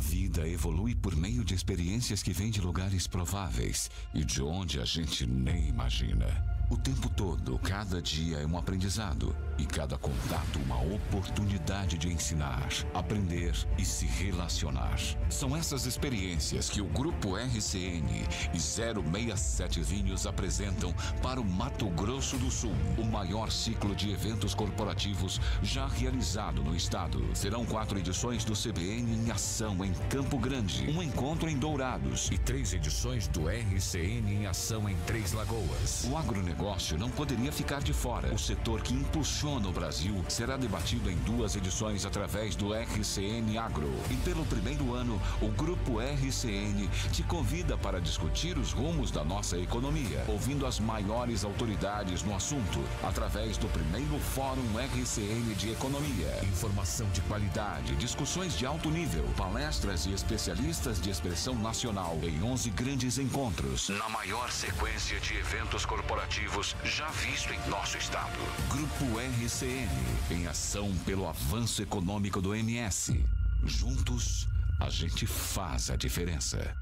vida evolui por meio de experiências que vêm de lugares prováveis e de onde a gente nem imagina. O tempo todo, cada dia é um aprendizado. E cada contato uma oportunidade de ensinar, aprender e se relacionar. São essas experiências que o Grupo RCN e 067 Vinhos apresentam para o Mato Grosso do Sul, o maior ciclo de eventos corporativos já realizado no estado. Serão quatro edições do CBN em ação em Campo Grande, um encontro em Dourados e três edições do RCN em ação em Três Lagoas. O agronegócio não poderia ficar de fora. O setor que impulsiona no Brasil será debatido em duas edições através do RCN Agro. E pelo primeiro ano, o Grupo RCN te convida para discutir os rumos da nossa economia, ouvindo as maiores autoridades no assunto, através do primeiro Fórum RCN de Economia. Informação de qualidade, discussões de alto nível, palestras e especialistas de expressão nacional em 11 grandes encontros. Na maior sequência de eventos corporativos já visto em nosso estado. Grupo RCN RCN, em ação pelo avanço econômico do MS. Juntos, a gente faz a diferença.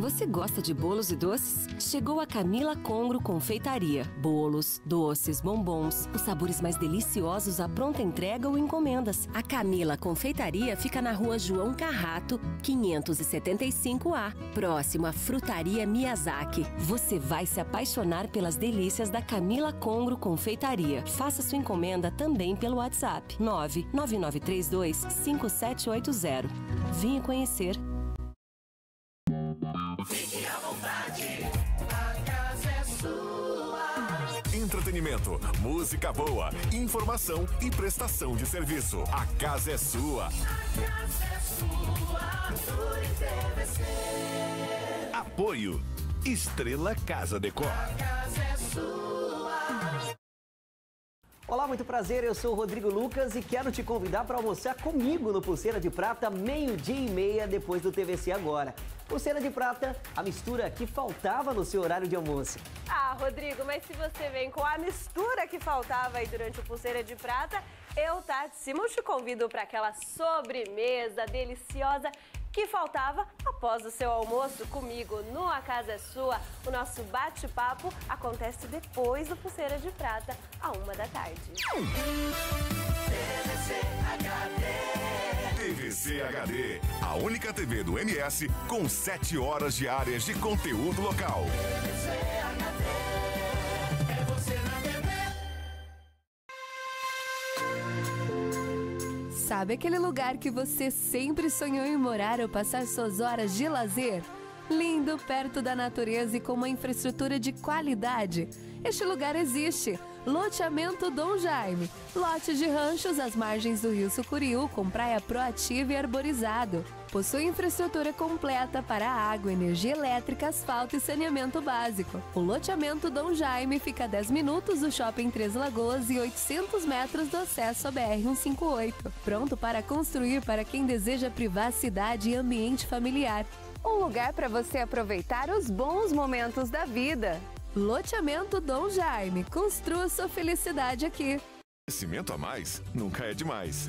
Você gosta de bolos e doces? Chegou a Camila Congro Confeitaria. Bolos, doces, bombons, os sabores mais deliciosos à pronta entrega ou encomendas. A Camila Confeitaria fica na rua João Carrato, 575A, próximo à Frutaria Miyazaki. Você vai se apaixonar pelas delícias da Camila Congro Confeitaria. Faça sua encomenda também pelo WhatsApp 99932 5780. Venha conhecer entretenimento, música boa, informação e prestação de serviço. A casa é sua. A casa é sua, Apoio Estrela Casa Decor. A casa é sua. Olá, muito prazer. Eu sou o Rodrigo Lucas e quero te convidar para almoçar comigo no Pulseira de Prata, meio-dia e meia depois do TVC Agora. Pulseira de Prata, a mistura que faltava no seu horário de almoço. Ah, Rodrigo, mas se você vem com a mistura que faltava aí durante o Pulseira de Prata, eu, Tati Simon, te convido para aquela sobremesa deliciosa que faltava após o seu almoço comigo no A Casa é Sua. O nosso bate-papo acontece depois do Pulseira de Prata, a uma da tarde. TVC HD. TVC HD, a única TV do MS com 7 horas diárias de conteúdo local. TVC sabe, aquele lugar que você sempre sonhou em morar ou passar suas horas de lazer? Lindo, perto da natureza e com uma infraestrutura de qualidade. Este lugar existe. Loteamento Dom Jaime. Lote de ranchos às margens do Rio Sucuriú, com praia proativa e arborizado possui infraestrutura completa para água, energia elétrica, asfalto e saneamento básico. O loteamento Dom Jaime fica a 10 minutos do shopping Três Lagoas e 800 metros do acesso à BR-158, pronto para construir para quem deseja privacidade e ambiente familiar. Um lugar para você aproveitar os bons momentos da vida. Loteamento Dom Jaime. Construa sua felicidade aqui. Conhecimento a mais nunca é demais.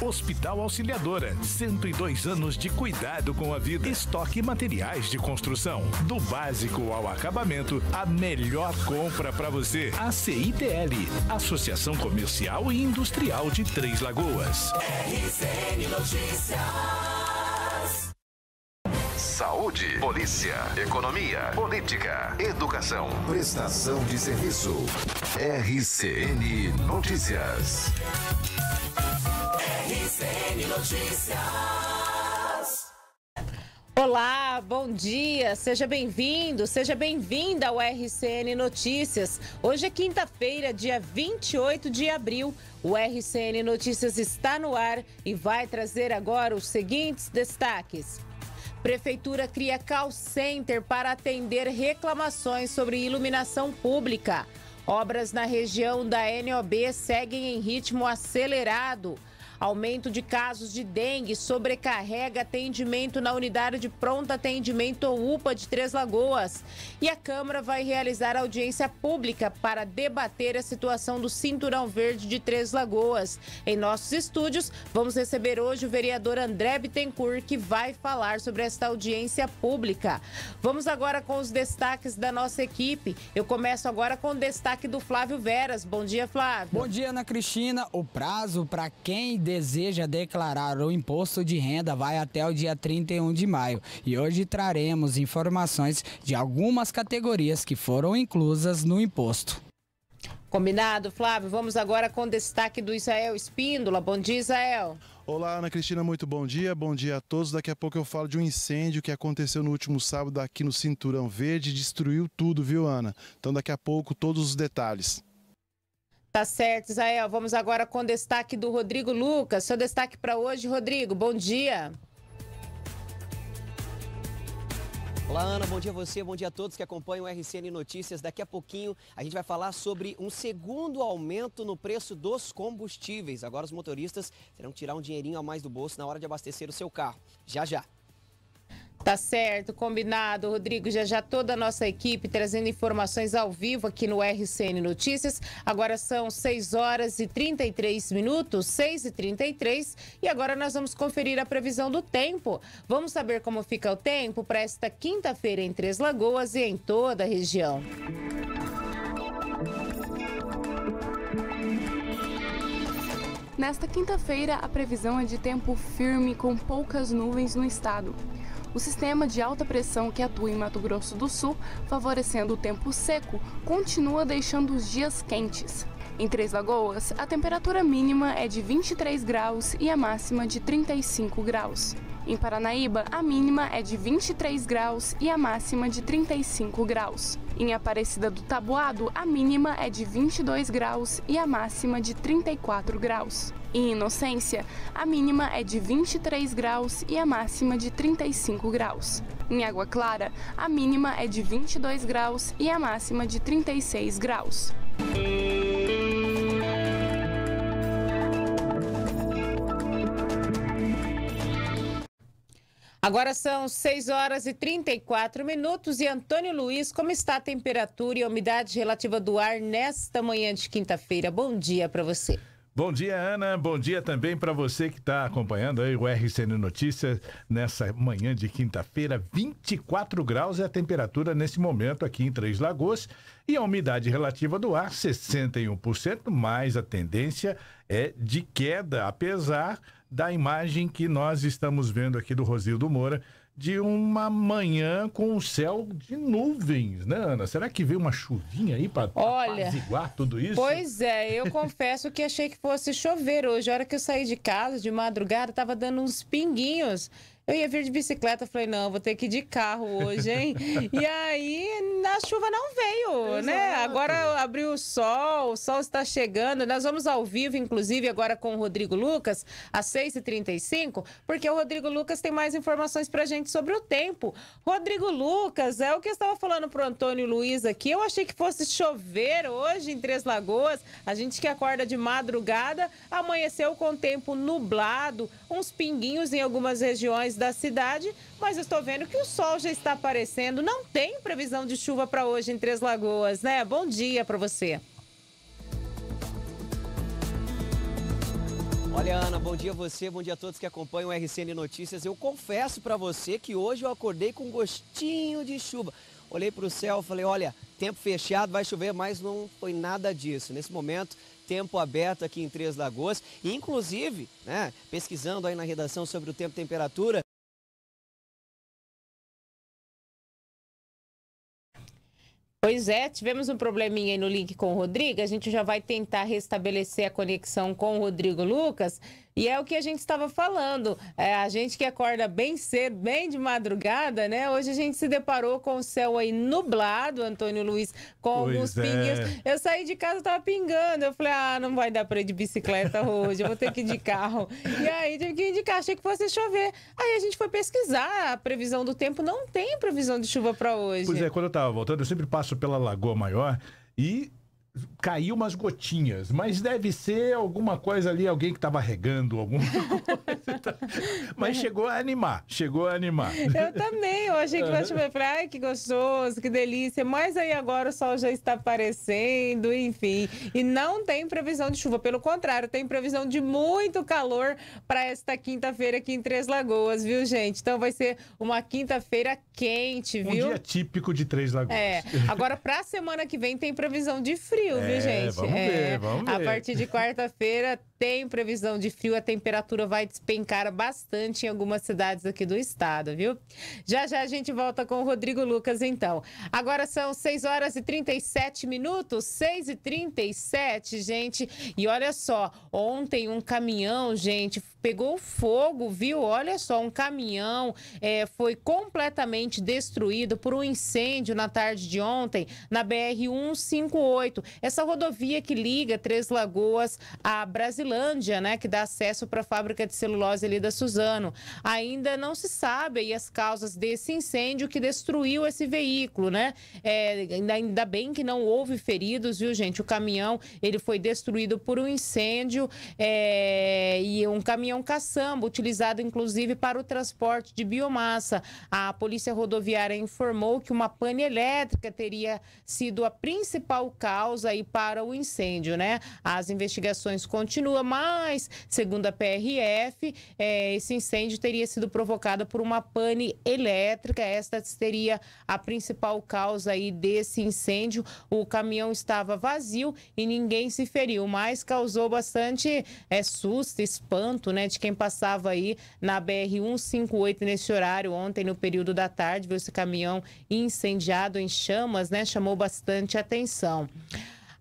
Hospital Auxiliadora, 102 anos de cuidado com a vida. Estoque materiais de construção. Do básico ao acabamento, a melhor compra para você. A CITL, Associação Comercial e Industrial de Três Lagoas. RCN Notícias. Saúde, polícia, economia, política, educação, prestação de serviço. RCN Notícias. RCN Notícias. Olá, bom dia, seja bem-vindo, seja bem-vinda ao RCN Notícias. Hoje é quinta-feira, dia 28 de abril. O RCN Notícias está no ar e vai trazer agora os seguintes destaques. Prefeitura cria call center para atender reclamações sobre iluminação pública. Obras na região da NOB seguem em ritmo acelerado. Aumento de casos de dengue sobrecarrega atendimento na unidade de pronto atendimento ou UPA de Três Lagoas. E a Câmara vai realizar audiência pública para debater a situação do Cinturão Verde de Três Lagoas. Em nossos estúdios, vamos receber hoje o vereador André Bittencourt, que vai falar sobre esta audiência pública. Vamos agora com os destaques da nossa equipe. Eu começo agora com o destaque do Flávio Veras. Bom dia, Flávio. Bom dia, Ana Cristina. O prazo para quem deseja declarar o imposto de renda vai até o dia 31 de maio e hoje traremos informações de algumas categorias que foram inclusas no imposto. Combinado, Flávio. Vamos agora com destaque do Israel Espíndola. Bom dia, Israel. Olá, Ana Cristina, muito bom dia. Bom dia a todos. Daqui a pouco eu falo de um incêndio que aconteceu no último sábado aqui no Cinturão Verde. Destruiu tudo, viu, Ana? Então, daqui a pouco, todos os detalhes. Tá certo, Isael. Vamos agora com o destaque do Rodrigo Lucas. Seu destaque para hoje, Rodrigo. Bom dia. Olá, Ana. Bom dia a você, bom dia a todos que acompanham o RCN Notícias. Daqui a pouquinho a gente vai falar sobre um segundo aumento no preço dos combustíveis. Agora os motoristas terão que tirar um dinheirinho a mais do bolso na hora de abastecer o seu carro. Já, já. Tá certo, combinado, Rodrigo. Já já toda a nossa equipe trazendo informações ao vivo aqui no RCN Notícias. Agora são 6 horas e 33 minutos, 6 e 33. E agora nós vamos conferir a previsão do tempo. Vamos saber como fica o tempo para esta quinta-feira em Três Lagoas e em toda a região. Nesta quinta-feira, a previsão é de tempo firme com poucas nuvens no estado. O sistema de alta pressão que atua em Mato Grosso do Sul, favorecendo o tempo seco, continua deixando os dias quentes. Em Três Lagoas, a temperatura mínima é de 23 graus e a máxima de 35 graus. Em Paranaíba, a mínima é de 23 graus e a máxima de 35 graus. Em Aparecida do Taboado, a mínima é de 22 graus e a máxima de 34 graus. Em Inocência, a mínima é de 23 graus e a máxima de 35 graus. Em Água Clara, a mínima é de 22 graus e a máxima de 36 graus. Agora são 6 horas e 34 minutos e Antônio Luiz, como está a temperatura e a umidade relativa do ar nesta manhã de quinta-feira? Bom dia para você. Bom dia, Ana. Bom dia também para você que está acompanhando aí o RCN Notícias nessa manhã de quinta-feira. 24 graus é a temperatura nesse momento aqui em Três Lagoas e a umidade relativa do ar 61%, mas a tendência é de queda, apesar da imagem que nós estamos vendo aqui do Rosildo Moura, de uma manhã com o céu de nuvens, né, Ana? Será que veio uma chuvinha aí para apaziguar tudo isso? Pois é, eu confesso que achei que fosse chover hoje. A hora que eu saí de casa, de madrugada, estava dando uns pinguinhos. Eu ia vir de bicicleta, falei, não, vou ter que ir de carro hoje, hein? e aí, a chuva não veio, né? Exato. né? Agora abriu o sol, o sol está chegando. Nós vamos ao vivo, inclusive, agora com o Rodrigo Lucas, às 6h35, porque o Rodrigo Lucas tem mais informações pra gente sobre o tempo. Rodrigo Lucas, é o que eu estava falando pro Antônio Luiz aqui. Eu achei que fosse chover hoje em Três Lagoas. A gente que acorda de madrugada, amanheceu com tempo nublado, uns pinguinhos em algumas regiões da cidade, mas estou vendo que o sol já está aparecendo. Não tem previsão de chuva para hoje em Três Lagoas, né? Bom dia para você. Olha, Ana, bom dia a você, bom dia a todos que acompanham o RCN Notícias. Eu confesso para você que hoje eu acordei com gostinho de chuva. Olhei para o céu, falei, olha, tempo fechado, vai chover, mas não foi nada disso. Nesse momento, tempo aberto aqui em Três Lagoas. inclusive, né, pesquisando aí na redação sobre o tempo e temperatura, Pois é, tivemos um probleminha aí no link com o Rodrigo. A gente já vai tentar restabelecer a conexão com o Rodrigo Lucas. E é o que a gente estava falando. É, a gente que acorda bem cedo, bem de madrugada, né? Hoje a gente se deparou com o céu aí nublado, Antônio Luiz, com pois alguns é. pinguinhos. Eu saí de casa, tava pingando. Eu falei, ah, não vai dar pra ir de bicicleta hoje, eu vou ter que ir de carro. E aí tive que ir de carro, achei que fosse chover. Aí a gente foi pesquisar a previsão do tempo, não tem previsão de chuva para hoje. Pois é, quando eu tava voltando, eu sempre passo pela Lagoa Maior e caiu umas gotinhas, mas deve ser alguma coisa ali, alguém que estava regando alguma coisa. mas é. chegou a animar, chegou a animar. Eu também, eu achei que vai eu falei, ai, que gostoso, que delícia. Mas aí agora o sol já está aparecendo, enfim. E não tem previsão de chuva, pelo contrário, tem previsão de muito calor para esta quinta-feira aqui em Três Lagoas, viu, gente? Então vai ser uma quinta-feira quente, viu? Um dia típico de Três Lagoas. É. Agora para a semana que vem tem previsão de frio abril, é, gente? Vamos é, ver, vamos ver. A partir de quarta-feira tem previsão de frio, a temperatura vai despencar bastante em algumas cidades aqui do estado, viu? Já já a gente volta com o Rodrigo Lucas, então. Agora são 6 horas e 37 minutos, 6 e 37, gente. E olha só, ontem um caminhão, gente, pegou fogo, viu? Olha só, um caminhão é, foi completamente destruído por um incêndio na tarde de ontem na BR-158, essa rodovia que liga Três Lagoas a Brasília Brasilândia, né, que dá acesso para a fábrica de celulose ali da Suzano. Ainda não se sabe as causas desse incêndio que destruiu esse veículo, né? É, ainda bem que não houve feridos, viu, gente? O caminhão, ele foi destruído por um incêndio é, e um caminhão caçamba, utilizado inclusive para o transporte de biomassa. A Polícia Rodoviária informou que uma pane elétrica teria sido a principal causa aí para o incêndio, né? As investigações continuam Vila, mas, segundo a PRF, é, esse incêndio teria sido provocado por uma pane elétrica. Esta seria a principal causa aí desse incêndio. O caminhão estava vazio e ninguém se feriu, mas causou bastante é, susto, espanto, né, de quem passava aí na BR-158 nesse horário, ontem no período da tarde, viu esse caminhão incendiado em chamas, né, chamou bastante atenção.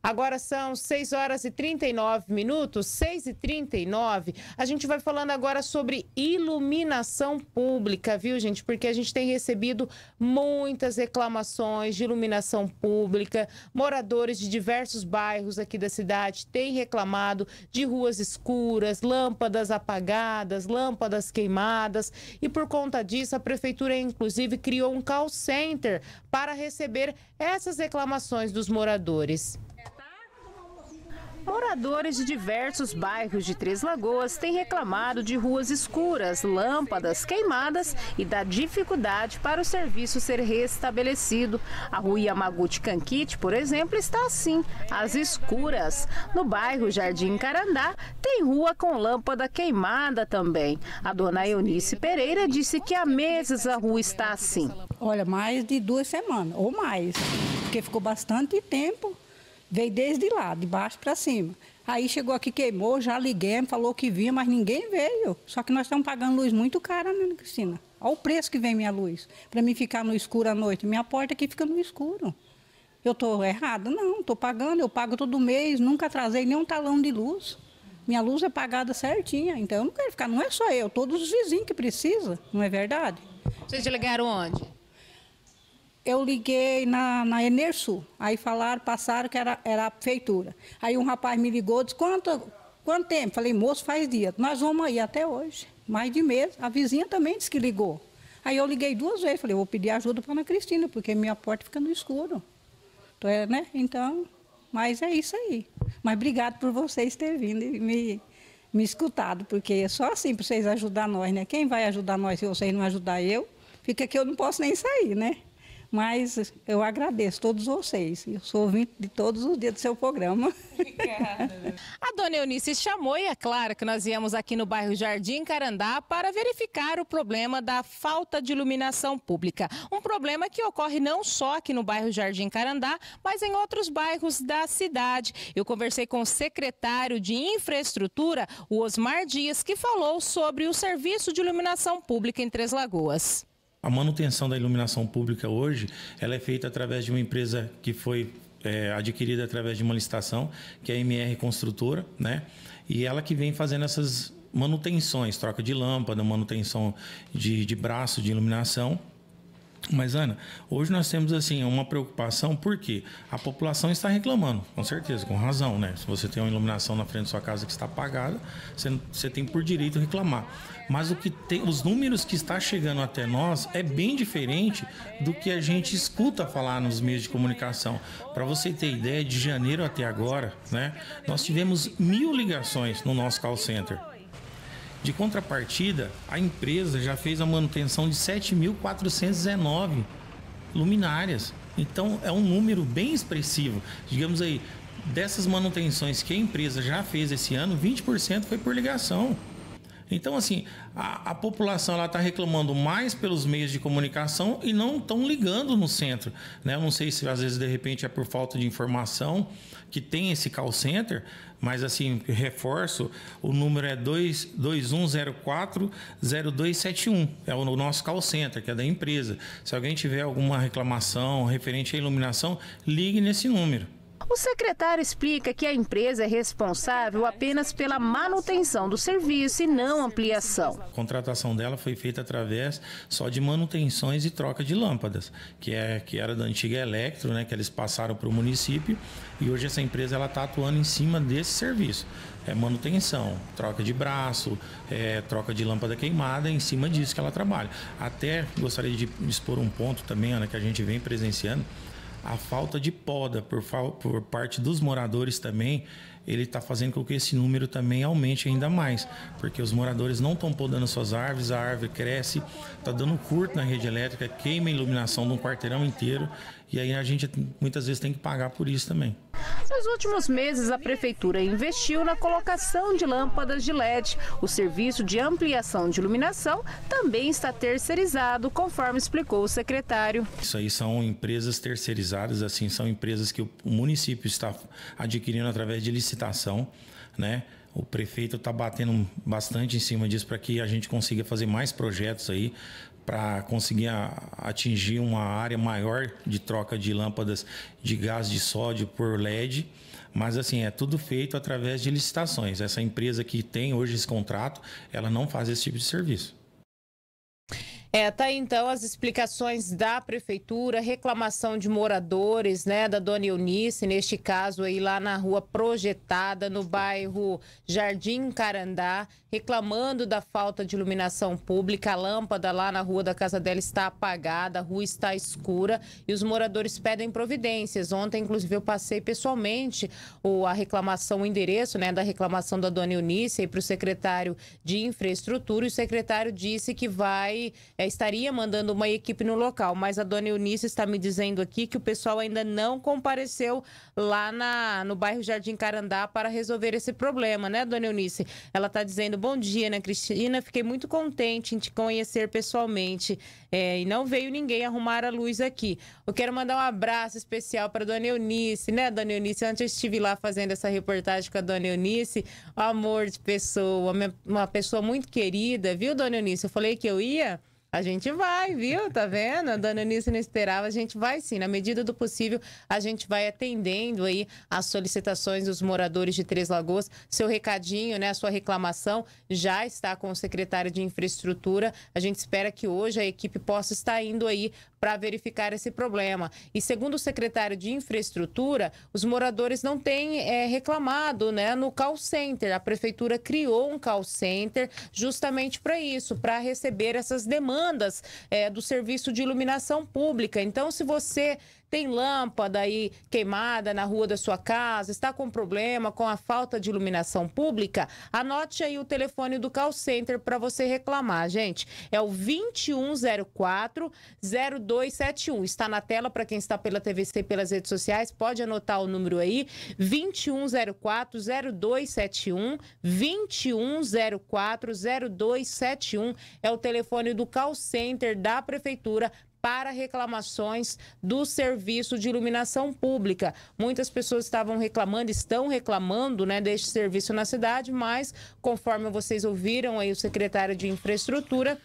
Agora são 6 horas e 39 minutos, 6 e 39. A gente vai falando agora sobre iluminação pública, viu, gente? Porque a gente tem recebido muitas reclamações de iluminação pública. Moradores de diversos bairros aqui da cidade têm reclamado de ruas escuras, lâmpadas apagadas, lâmpadas queimadas. E por conta disso, a prefeitura, inclusive, criou um call center para receber essas reclamações dos moradores. Moradores de diversos bairros de Três Lagoas têm reclamado de ruas escuras, lâmpadas queimadas e da dificuldade para o serviço ser restabelecido. A rua Yamaguchi Canquite, por exemplo, está assim, às escuras. No bairro Jardim Carandá, tem rua com lâmpada queimada também. A dona Eunice Pereira disse que há meses a rua está assim. Olha, mais de duas semanas ou mais, porque ficou bastante tempo Veio desde lá, de baixo para cima. Aí chegou aqui, queimou, já liguei, falou que vinha, mas ninguém veio. Só que nós estamos pagando luz muito cara, né, Cristina? Olha o preço que vem minha luz. Para mim ficar no escuro à noite. Minha porta aqui fica no escuro. Eu estou errada? Não, estou pagando, eu pago todo mês, nunca trazei nenhum talão de luz. Minha luz é pagada certinha, então eu não quero ficar, não é só eu, todos os vizinhos que precisam não é verdade? Vocês ligaram onde? eu liguei na, na Enersul. Aí falaram, passaram que era, era a prefeitura. Aí um rapaz me ligou, disse, quanto, quanto tempo? Falei, moço, faz dia. Nós vamos aí até hoje, mais de mês. A vizinha também disse que ligou. Aí eu liguei duas vezes, falei, vou pedir ajuda para Ana Cristina, porque minha porta fica no escuro. Então, é, né? então, mas é isso aí. Mas obrigado por vocês terem vindo e me, me escutado, porque é só assim para vocês ajudar nós, né? Quem vai ajudar nós se vocês não ajudar eu? Fica que eu não posso nem sair, né? Mas eu agradeço todos vocês. Eu sou ouvinte de todos os dias do seu programa. Obrigada. a dona Eunice chamou e é claro que nós viemos aqui no bairro Jardim Carandá para verificar o problema da falta de iluminação pública. Um problema que ocorre não só aqui no bairro Jardim Carandá, mas em outros bairros da cidade. Eu conversei com o secretário de Infraestrutura, o Osmar Dias, que falou sobre o serviço de iluminação pública em Três Lagoas a manutenção da iluminação pública hoje ela é feita através de uma empresa que foi é, adquirida através de uma licitação, que é a MR Construtora, né? E ela que vem fazendo essas manutenções, troca de lâmpada, manutenção de, de braço de iluminação mas, Ana, hoje nós temos assim uma preocupação porque a população está reclamando, com certeza, com razão, né? Se você tem uma iluminação na frente da sua casa que está apagada, você, você tem por direito reclamar. Mas o que tem, os números que está chegando até nós é bem diferente do que a gente escuta falar nos meios de comunicação. Para você ter ideia, de janeiro até agora, né? Nós tivemos mil ligações no nosso call center de contrapartida, a empresa já fez a manutenção de 7.419 luminárias. Então é um número bem expressivo. Digamos aí, dessas manutenções que a empresa já fez esse ano, 20% foi por ligação. Então, assim, a, a população está reclamando mais pelos meios de comunicação e não estão ligando no centro. Né? Eu não sei se às vezes de repente é por falta de informação que tem esse call center, mas assim, reforço, o número é 2104 é o nosso call center, que é da empresa. Se alguém tiver alguma reclamação referente à iluminação, ligue nesse número. O secretário explica que a empresa é responsável apenas pela manutenção do serviço e não ampliação. A contratação dela foi feita através só de manutenções e troca de lâmpadas, que, é, que era da antiga Electro, né, que eles passaram para o município e hoje essa empresa está atuando em cima desse serviço. É manutenção, troca de braço, é, troca de lâmpada queimada, é em cima disso que ela trabalha. Até gostaria de expor um ponto também, Ana, que a gente vem presenciando a falta de poda por, por parte dos moradores também, ele está fazendo com que esse número também aumente ainda mais, porque os moradores não estão podando suas árvores, a árvore cresce, está dando curto na rede elétrica, queima a iluminação de um quarteirão inteiro e aí a gente muitas vezes tem que pagar por isso também. Nos últimos meses, a prefeitura investiu na colocação de lâmpadas de LED. O serviço de ampliação de iluminação também está terceirizado, conforme explicou o secretário. Isso aí são empresas terceirizadas, assim, são empresas que o município está adquirindo através de licitação, né? O prefeito está batendo bastante em cima disso para que a gente consiga fazer mais projetos aí, para conseguir atingir uma área maior de troca de lâmpadas de gás de sódio por LED. Mas assim, é tudo feito através de licitações. Essa empresa que tem hoje esse contrato, ela não faz esse tipo de serviço. É, tá aí, então as explicações da prefeitura, reclamação de moradores, né, da dona Eunice, neste caso aí lá na rua projetada, no bairro Jardim Carandá, reclamando da falta de iluminação pública, a lâmpada lá na rua da casa dela está apagada, a rua está escura e os moradores pedem providências. Ontem, inclusive, eu passei pessoalmente o, a reclamação, o endereço, né, da reclamação da dona Eunice para o secretário de infraestrutura e o secretário disse que vai é, estaria mandando uma equipe no local, mas a dona Eunice está me dizendo aqui que o pessoal ainda não compareceu lá na, no bairro Jardim Carandá para resolver esse problema, né, dona Eunice? Ela está dizendo: bom dia, né, Cristina, fiquei muito contente em te conhecer pessoalmente é, e não veio ninguém arrumar a luz aqui. Eu quero mandar um abraço especial para dona Eunice, né, dona Eunice? Antes eu estive lá fazendo essa reportagem com a dona Eunice, amor de pessoa, uma pessoa muito querida, viu, dona Eunice? Eu falei que eu ia. A gente vai, viu? Tá vendo? A dona Eunice não esperava. A gente vai sim. Na medida do possível, a gente vai atendendo aí as solicitações dos moradores de Três Lagoas. Seu recadinho, né? A sua reclamação já está com o secretário de Infraestrutura. A gente espera que hoje a equipe possa estar indo aí para verificar esse problema. E segundo o secretário de Infraestrutura, os moradores não têm é, reclamado né, no call center. A prefeitura criou um call center justamente para isso, para receber essas demandas é, do serviço de iluminação pública. Então, se você tem lâmpada aí queimada na rua da sua casa, está com problema com a falta de iluminação pública, anote aí o telefone do call center para você reclamar, gente. É o 2104 0271. Está na tela para quem está pela TVC pelas redes sociais, pode anotar o número aí, 2104 0271, 2104 0271 é o telefone do call center da prefeitura para reclamações do serviço de iluminação pública. Muitas pessoas estavam reclamando, estão reclamando né, deste serviço na cidade, mas conforme vocês ouviram aí o secretário de Infraestrutura,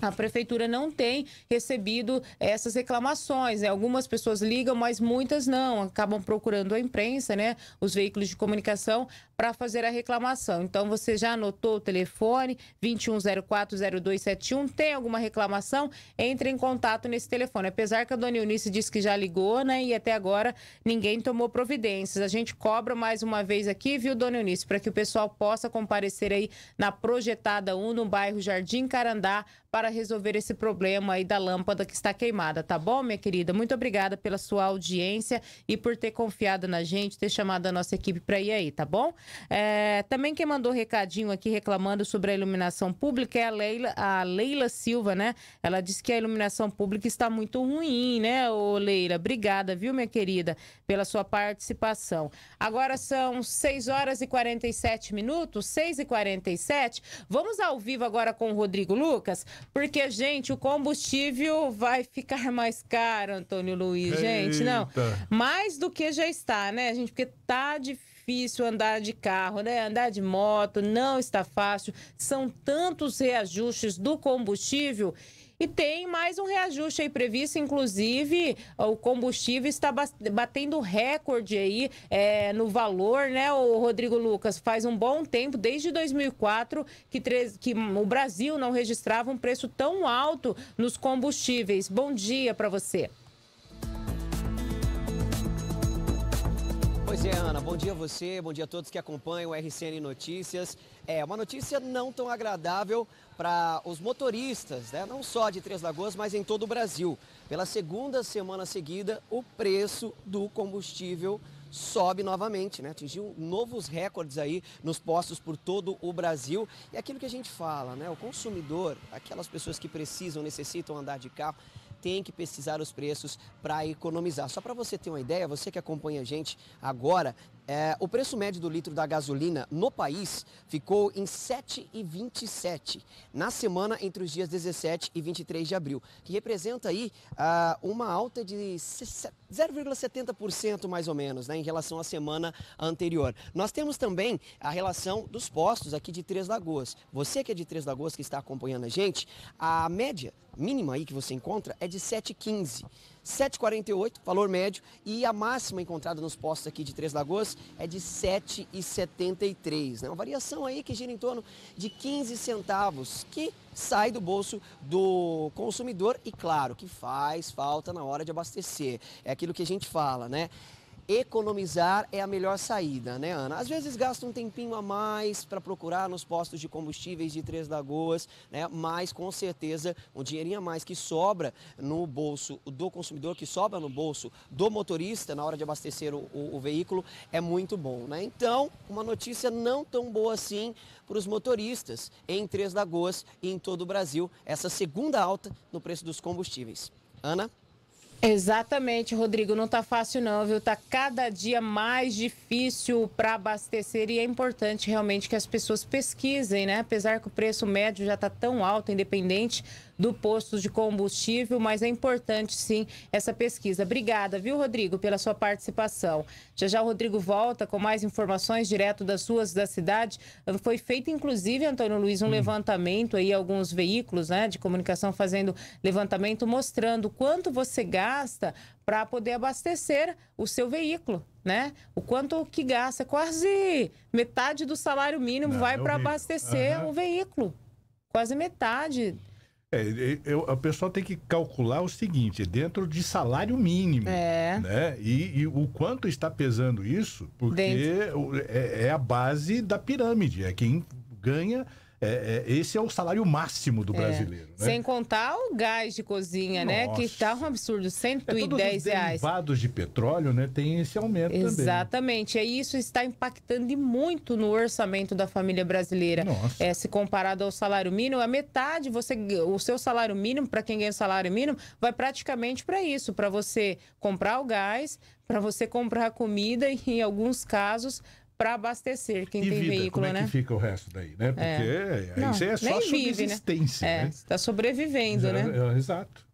a prefeitura não tem recebido essas reclamações. Né? Algumas pessoas ligam, mas muitas não. Acabam procurando a imprensa, né? os veículos de comunicação, para fazer a reclamação. Então, você já anotou o telefone 21040271. Tem alguma reclamação? Entre em contato nesse telefone. Apesar que a dona Eunice disse que já ligou, né? E até agora ninguém tomou providências. A gente cobra mais uma vez aqui, viu, dona Eunice, para que o pessoal possa comparecer aí na projetada 1 no bairro Jardim Carandá para resolver esse problema aí da lâmpada que está queimada, tá bom, minha querida? Muito obrigada pela sua audiência e por ter confiado na gente, ter chamado a nossa equipe para ir aí, tá bom? É, também quem mandou recadinho aqui reclamando sobre a iluminação pública é a Leila, a Leila Silva, né? Ela disse que a iluminação pública está muito ruim, né, ô Leila? Obrigada, viu, minha querida, pela sua participação. Agora são 6 horas e 47 minutos, 6 e 47. Vamos ao vivo agora com o Rodrigo Lucas porque, gente, o combustível vai ficar mais caro, Antônio Luiz, Eita. gente. Não, mais do que já está, né, gente? Porque tá difícil andar de carro, né? Andar de moto não está fácil. São tantos reajustes do combustível e tem mais um reajuste aí previsto, inclusive o combustível está batendo recorde aí é, no valor, né, o Rodrigo Lucas? Faz um bom tempo, desde 2004, que, que o Brasil não registrava um preço tão alto nos combustíveis. Bom dia para você. Pois é, Ana, bom dia a você, bom dia a todos que acompanham o RCN Notícias. É uma notícia não tão agradável para os motoristas, né? não só de Três Lagoas, mas em todo o Brasil. Pela segunda semana seguida, o preço do combustível sobe novamente, né? Atingiu novos recordes aí nos postos por todo o Brasil. E é aquilo que a gente fala, né? O consumidor, aquelas pessoas que precisam, necessitam andar de carro, tem que pesquisar os preços para economizar. Só para você ter uma ideia, você que acompanha a gente agora, é, o preço médio do litro da gasolina no país ficou em 7,27 na semana entre os dias 17 e 23 de abril, que representa aí ah, uma alta de 60. 0,70% mais ou menos, né, em relação à semana anterior. Nós temos também a relação dos postos aqui de Três Lagoas. Você que é de Três Lagoas que está acompanhando a gente, a média mínima aí que você encontra é de 7,15. 7,48, valor médio, e a máxima encontrada nos postos aqui de Três Lagoas é de 7,73, né? Uma variação aí que gira em torno de 15 centavos, que sai do bolso do consumidor e, claro, que faz falta na hora de abastecer. É aquilo que a gente fala, né? economizar é a melhor saída, né, Ana? Às vezes gasta um tempinho a mais para procurar nos postos de combustíveis de Três Lagoas, né? Mas com certeza um dinheirinho a mais que sobra no bolso do consumidor, que sobra no bolso do motorista na hora de abastecer o, o, o veículo é muito bom, né? Então, uma notícia não tão boa assim para os motoristas em Três Lagoas e em todo o Brasil, essa segunda alta no preço dos combustíveis. Ana? Exatamente, Rodrigo. Não está fácil não, viu? Tá cada dia mais difícil para abastecer e é importante realmente que as pessoas pesquisem, né? Apesar que o preço médio já está tão alto, independente do posto de combustível, mas é importante sim essa pesquisa. Obrigada, viu, Rodrigo, pela sua participação. Já já o Rodrigo volta com mais informações direto das ruas da cidade. Foi feito, inclusive, Antônio Luiz, um hum. levantamento aí, alguns veículos né, de comunicação fazendo levantamento, mostrando quanto você gasta para poder abastecer o seu veículo, né? O quanto que gasta, quase metade do salário mínimo Não, vai é para abastecer uhum. o veículo. Quase metade. É, eu, a pessoa tem que calcular o seguinte, é dentro de salário mínimo, é. né? E, e, o quanto está pesando isso, porque é, é a base da pirâmide, é quem ganha é, é, esse é o salário máximo do é, brasileiro. Né? Sem contar o gás de cozinha, Nossa. né? Que está um absurdo, 110 é, todos os reais. derivados de petróleo, né? Tem esse aumento Exatamente. Também. E isso está impactando muito no orçamento da família brasileira. Nossa. É, se comparado ao salário mínimo, a metade, você, o seu salário mínimo, para quem ganha salário mínimo, vai praticamente para isso, para você comprar o gás, para você comprar a comida e, em alguns casos, para abastecer quem e tem vida, veículo, como é né? que fica o resto daí, né? É. Porque é. Não, é só subsistência, vive, né? É, né? Tá né? É, tá sobrevivendo, é, né? exato.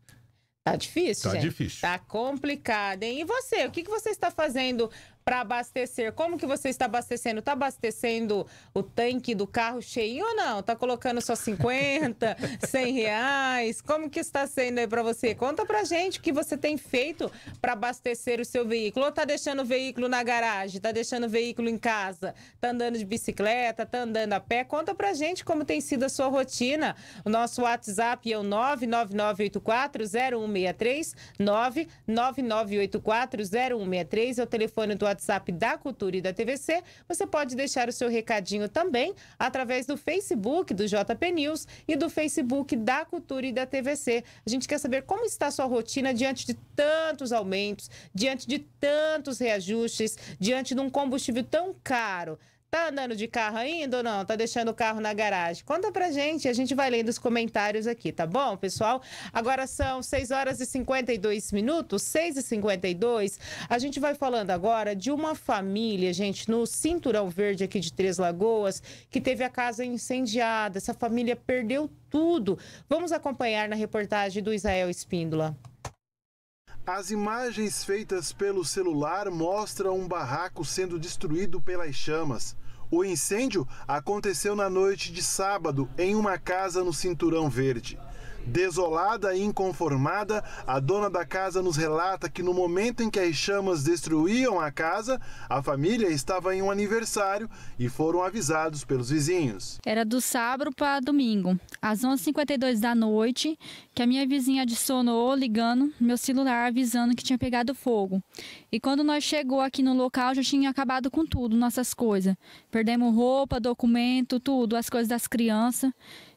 Tá difícil, tá gente. difícil. Tá complicado, hein? E você, o que, que você está fazendo para abastecer. Como que você está abastecendo? Está abastecendo o tanque do carro cheio ou não? Está colocando só 50, 100 reais? Como que está sendo aí para você? Conta para gente o que você tem feito para abastecer o seu veículo. Ou está deixando o veículo na garagem? Está deixando o veículo em casa? Está andando de bicicleta? Está andando a pé? Conta para gente como tem sido a sua rotina. O nosso WhatsApp é o 999840163, 999840163 é o telefone do WhatsApp WhatsApp da Cultura e da TVC. Você pode deixar o seu recadinho também através do Facebook do JP News e do Facebook da Cultura e da TVC. A gente quer saber como está a sua rotina diante de tantos aumentos, diante de tantos reajustes, diante de um combustível tão caro. Tá andando de carro ainda ou não? Tá deixando o carro na garagem? Conta pra gente, a gente vai lendo os comentários aqui, tá bom, pessoal? Agora são 6 horas e 52 minutos, 6 e 52. A gente vai falando agora de uma família, gente, no Cinturão Verde aqui de Três Lagoas, que teve a casa incendiada. Essa família perdeu tudo. Vamos acompanhar na reportagem do Israel Espíndola. As imagens feitas pelo celular mostram um barraco sendo destruído pelas chamas. O incêndio aconteceu na noite de sábado em uma casa no Cinturão Verde. Desolada e inconformada, a dona da casa nos relata que no momento em que as chamas destruíam a casa, a família estava em um aniversário e foram avisados pelos vizinhos. Era do sábado para domingo, às 11h52 da noite, que a minha vizinha adicionou ligando meu celular avisando que tinha pegado fogo. E quando nós chegou aqui no local, já tinha acabado com tudo, nossas coisas. Perdemos roupa, documento, tudo, as coisas das crianças,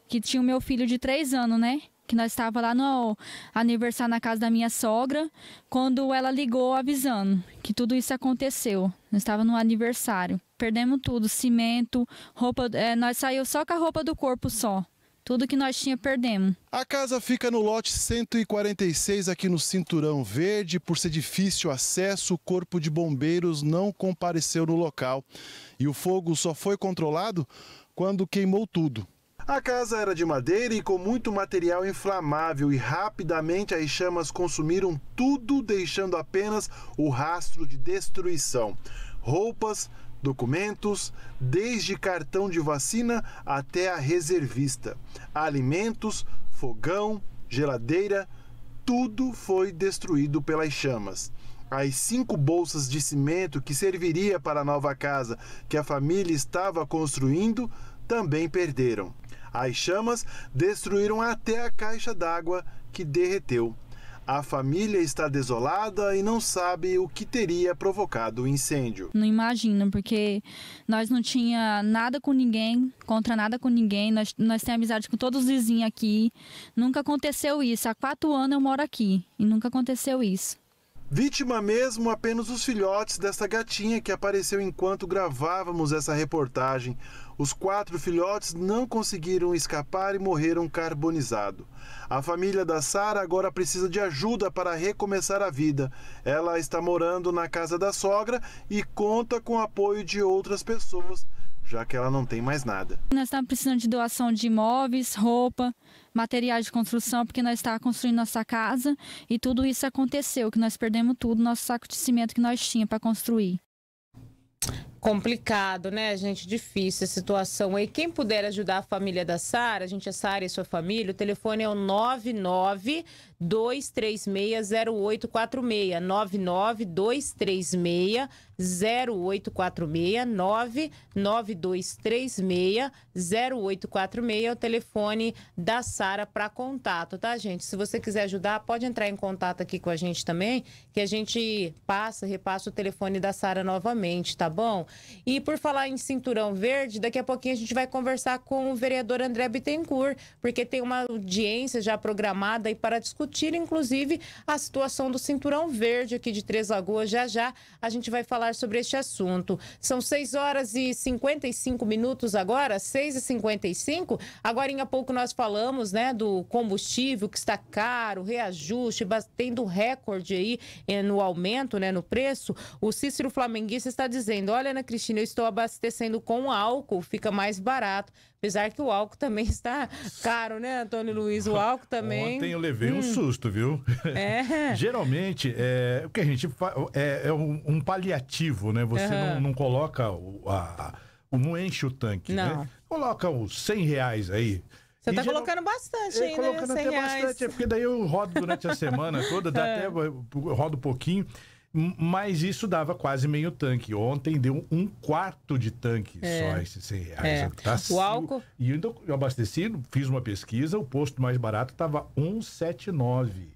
que tinha o meu filho de 3 anos, né? que nós estava lá no aniversário na casa da minha sogra, quando ela ligou avisando que tudo isso aconteceu. Nós estava no aniversário. Perdemos tudo, cimento, roupa, é, nós saiu só com a roupa do corpo só. Tudo que nós tinha perdemos. A casa fica no lote 146 aqui no Cinturão Verde. Por ser difícil acesso, o Corpo de Bombeiros não compareceu no local. E o fogo só foi controlado quando queimou tudo. A casa era de madeira e com muito material inflamável, e rapidamente as chamas consumiram tudo, deixando apenas o rastro de destruição. Roupas, documentos, desde cartão de vacina até a reservista. Alimentos, fogão, geladeira, tudo foi destruído pelas chamas. As cinco bolsas de cimento que serviria para a nova casa que a família estava construindo também perderam. As chamas destruíram até a caixa d'água que derreteu. A família está desolada e não sabe o que teria provocado o incêndio. Não imagino, porque nós não tinha nada com ninguém, contra nada com ninguém. Nós, nós temos amizade com todos os vizinhos aqui. Nunca aconteceu isso. Há quatro anos eu moro aqui e nunca aconteceu isso. Vítima mesmo apenas os filhotes dessa gatinha que apareceu enquanto gravávamos essa reportagem. Os quatro filhotes não conseguiram escapar e morreram carbonizados. A família da Sara agora precisa de ajuda para recomeçar a vida. Ela está morando na casa da sogra e conta com o apoio de outras pessoas, já que ela não tem mais nada. Nós estamos precisando de doação de imóveis, roupa, materiais de construção, porque nós estávamos construindo nossa casa e tudo isso aconteceu, que nós perdemos tudo, nosso saco de cimento que nós tínhamos para construir complicado, né, gente? Difícil a situação aí. Quem puder ajudar a família da Sara, a gente é Sara e sua família, o telefone é o 99 992360846, 0846 99 é o telefone da Sara para contato, tá, gente? Se você quiser ajudar, pode entrar em contato aqui com a gente também, que a gente passa, repassa o telefone da Sara novamente, tá bom? E por falar em cinturão verde, daqui a pouquinho a gente vai conversar com o vereador André Bittencourt, porque tem uma audiência já programada e para discutir, inclusive, a situação do cinturão verde aqui de Três Lagoas. Já já a gente vai falar sobre este assunto. São 6 horas e 55 minutos agora, 6 e 55. Agora em pouco nós falamos, né, do combustível que está caro, reajuste, batendo recorde aí eh, no aumento, né, no preço. O Cícero Flamenguista está dizendo, olha, Cristina, eu estou abastecendo com álcool, fica mais barato. Apesar que o álcool também está caro, né, Antônio Luiz? O álcool também. Ontem eu levei hum. um susto, viu? É. Geralmente, é, o que a gente faz é, é um, um, paliativo, né? Você uhum. não, não, coloca. O, a, o, não enche o tanque, né? não. né? Coloca os 100 reais aí. Você está geral... colocando bastante é, ainda, né? colocando né? até reais. bastante, é porque daí eu rodo durante a semana toda, dá é. até, rodo um pouquinho. Mas isso dava quase meio tanque. Ontem deu um quarto de tanque é. só esses 100 é. reais. É. Tá o álcool. E ainda eu abasteci, fiz uma pesquisa, o posto mais barato estava 179.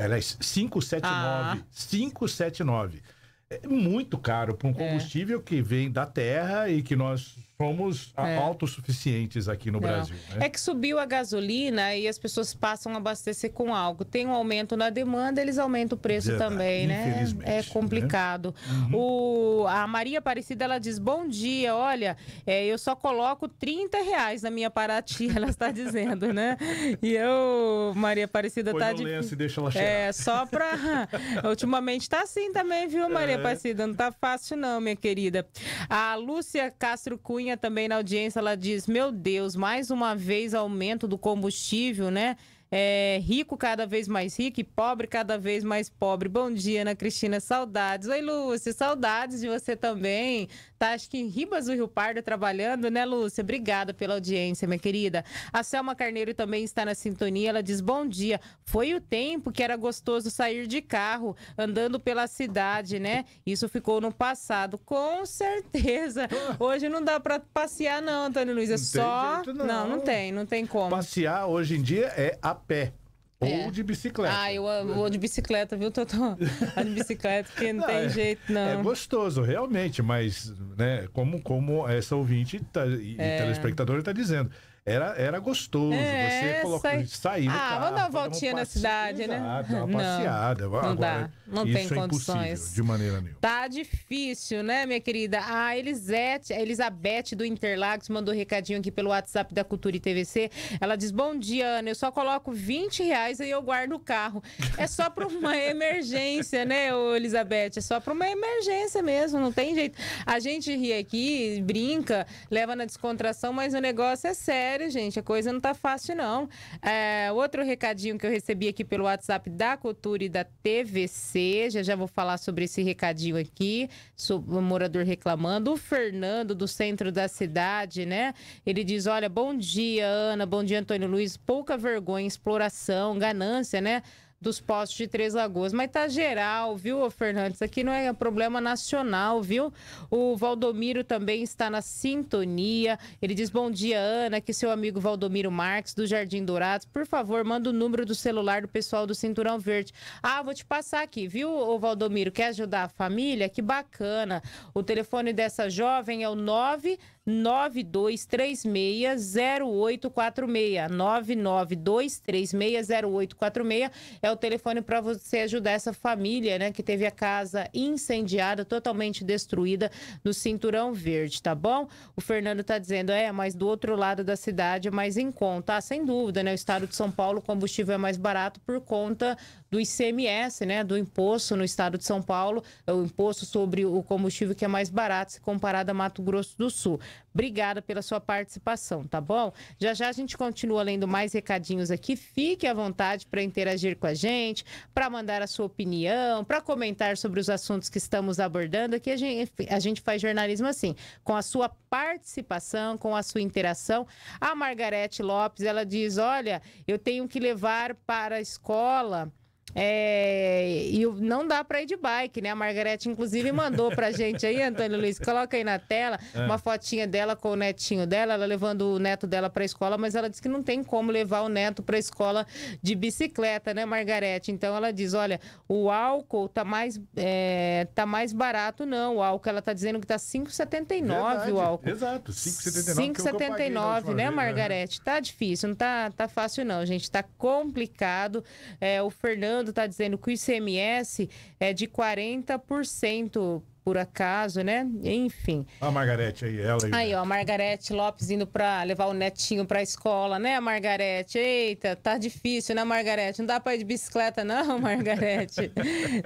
Aliás, 579. Ah. 579. É muito caro para um é. combustível é. que vem da terra e que nós somos ah, é. autossuficientes aqui no Não. Brasil. Né? É que subiu a gasolina e as pessoas passam a abastecer com algo. Tem um aumento na demanda, eles aumentam o preço também, né? É né? complicado. Né? Uhum. O, a Maria Aparecida, ela diz, bom dia, olha, é, eu só coloco 30 reais na minha Paraty, ela está dizendo, né? E eu, Maria Aparecida, está tá... De... Lenço e deixa ela É, só para... Ultimamente está assim também, viu, Maria é. Aparecida? Não está fácil não, minha querida. A Lúcia Castro Cunha também na audiência, ela diz: Meu Deus, mais uma vez aumento do combustível, né? É, rico cada vez mais rico e pobre cada vez mais pobre. Bom dia, Ana Cristina, saudades. Oi, Lúcia, saudades de você também. Tá, acho que em Ribas do Rio Pardo trabalhando, né, Lúcia? Obrigada pela audiência, minha querida. A Selma Carneiro também está na sintonia. Ela diz: Bom dia. Foi o tempo que era gostoso sair de carro, andando pela cidade, né? Isso ficou no passado. Com certeza. Hoje não dá para passear, não, Antônio Luiz. É não só. Jeito, não. não, não tem, não tem como. Passear hoje em dia é a pé. É. Ou de bicicleta. Ah, eu vou de bicicleta, viu, Totó? A de bicicleta, porque não, não tem ah, é, jeito, não. É gostoso, realmente, mas, né, como, como essa ouvinte tá, e é. telespectador está dizendo, era, era gostoso. É, você coloca, sair ah, vamos dar uma voltinha na cidade, né? Uma não, passeada. Não Agora, dá. Não tem é condições. De maneira nenhuma. Tá difícil, né, minha querida? A Elisete, a Elizabeth do Interlagos mandou um recadinho aqui pelo WhatsApp da Cultura e TVC. Ela diz: Bom dia, Ana. Eu só coloco 20 reais e eu guardo o carro. É só para uma emergência, né, Elizabeth? É só para uma emergência mesmo. Não tem jeito. A gente ri aqui, brinca, leva na descontração, mas o negócio é sério sério, gente. A coisa não tá fácil, não. É, outro recadinho que eu recebi aqui pelo WhatsApp da Cultura e da TVC. Já já vou falar sobre esse recadinho aqui. Sobre o morador reclamando. O Fernando, do centro da cidade, né? Ele diz: Olha, bom dia, Ana. Bom dia, Antônio Luiz. Pouca vergonha, exploração, ganância, né? dos postos de Três Lagoas. Mas tá geral, viu, Fernandes? Aqui não é problema nacional, viu? O Valdomiro também está na sintonia. Ele diz: Bom dia, Ana, que seu amigo Valdomiro Marques, do Jardim Dourados. Por favor, manda o número do celular do pessoal do Cinturão Verde. Ah, vou te passar aqui, viu, O Valdomiro? Quer ajudar a família? Que bacana. O telefone dessa jovem é o 9 992360846. 992360846 é o telefone para você ajudar essa família, né, que teve a casa incendiada, totalmente destruída no Cinturão Verde, tá bom? O Fernando tá dizendo: "É, mas do outro lado da cidade é mais em conta". Ah, sem dúvida, né? O estado de São Paulo o combustível é mais barato por conta do ICMS, né, do imposto no estado de São Paulo, é o imposto sobre o combustível que é mais barato se comparado a Mato Grosso do Sul. Obrigada pela sua participação, tá bom? Já já a gente continua lendo mais recadinhos aqui. Fique à vontade para interagir com a gente, para mandar a sua opinião, para comentar sobre os assuntos que estamos abordando. Aqui a gente, a gente faz jornalismo assim, com a sua participação, com a sua interação. A Margarete Lopes, ela diz: Olha, eu tenho que levar para a escola é, e não dá para ir de bike, né? A Margarete, inclusive, mandou pra gente aí, Antônio Luiz, coloca aí na tela é. uma fotinha dela com o netinho dela, ela levando o neto dela pra escola, mas ela disse que não tem como levar o neto pra escola de bicicleta, né, Margarete? Então ela diz: olha, o álcool tá mais, é, tá mais barato, não. O álcool, ela tá dizendo que tá 5,79 o álcool. Exato, 5,79. 5,79, né, Margarete? Né? Tá difícil, não tá, tá fácil, não, gente. Tá complicado. É, o Fernando Fernando está dizendo que o ICMS é de 40% por acaso, né? Enfim. A Margarete aí, ela aí. Aí, ó, a Margarete Lopes indo para levar o netinho para a escola, né, Margarete? Eita, tá difícil, né, Margarete? Não dá para ir de bicicleta, não, Margarete.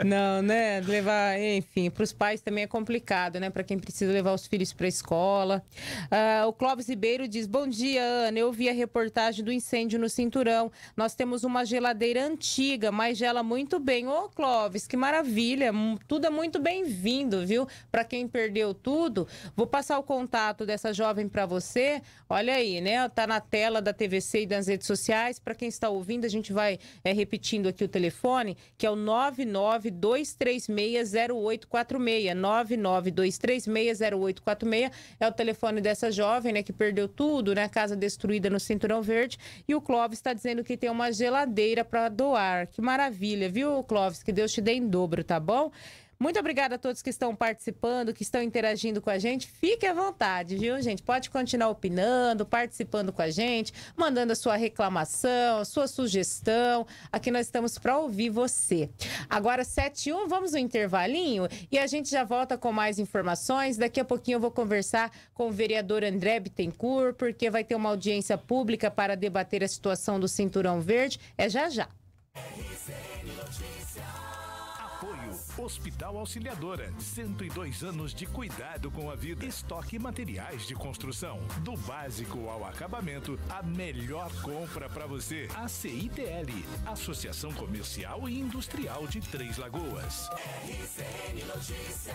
não, né? Levar, enfim, para os pais também é complicado, né? Para quem precisa levar os filhos para a escola. Ah, o Clóvis Ribeiro diz: Bom dia, Ana. Eu vi a reportagem do incêndio no cinturão. Nós temos uma geladeira antiga, mas gela muito bem. Ô, Clóvis, que maravilha! Tudo é muito bem-vindo, viu? Para quem perdeu tudo, vou passar o contato dessa jovem para você. Olha aí, né? Tá na tela da TVC e das redes sociais. Para quem está ouvindo, a gente vai é, repetindo aqui o telefone, que é o 992360846. 992360846 é o telefone dessa jovem, né, que perdeu tudo, né? Casa destruída no Cinturão Verde. E o Clóvis está dizendo que tem uma geladeira para doar. Que maravilha, viu, Clóvis? Que Deus te dê em dobro, tá bom? Muito obrigada a todos que estão participando, que estão interagindo com a gente. Fique à vontade, viu, gente? Pode continuar opinando, participando com a gente, mandando a sua reclamação, a sua sugestão. Aqui nós estamos para ouvir você. Agora, 7 e 1, vamos no intervalinho e a gente já volta com mais informações. Daqui a pouquinho eu vou conversar com o vereador André Bittencourt, porque vai ter uma audiência pública para debater a situação do Cinturão Verde. É já já. Hospital Auxiliadora, 102 anos de cuidado com a vida. Estoque materiais de construção. Do básico ao acabamento, a melhor compra para você. A CITL, Associação Comercial e Industrial de Três Lagoas. RCN Notícias.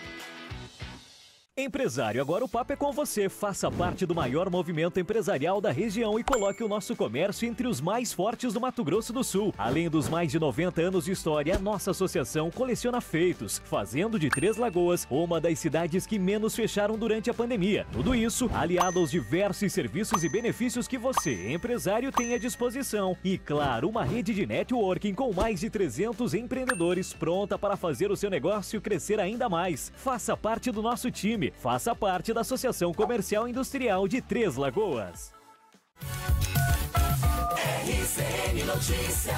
Empresário, agora o papo é com você. Faça parte do maior movimento empresarial da região e coloque o nosso comércio entre os mais fortes do Mato Grosso do Sul. Além dos mais de 90 anos de história, a nossa associação coleciona feitos, fazendo de Três Lagoas uma das cidades que menos fecharam durante a pandemia. Tudo isso aliado aos diversos serviços e benefícios que você, empresário, tem à disposição. E claro, uma rede de networking com mais de 300 empreendedores pronta para fazer o seu negócio crescer ainda mais. Faça parte do nosso time FM. Faça parte da Associação Comercial Industrial de Três Lagoas. RCN Notícias.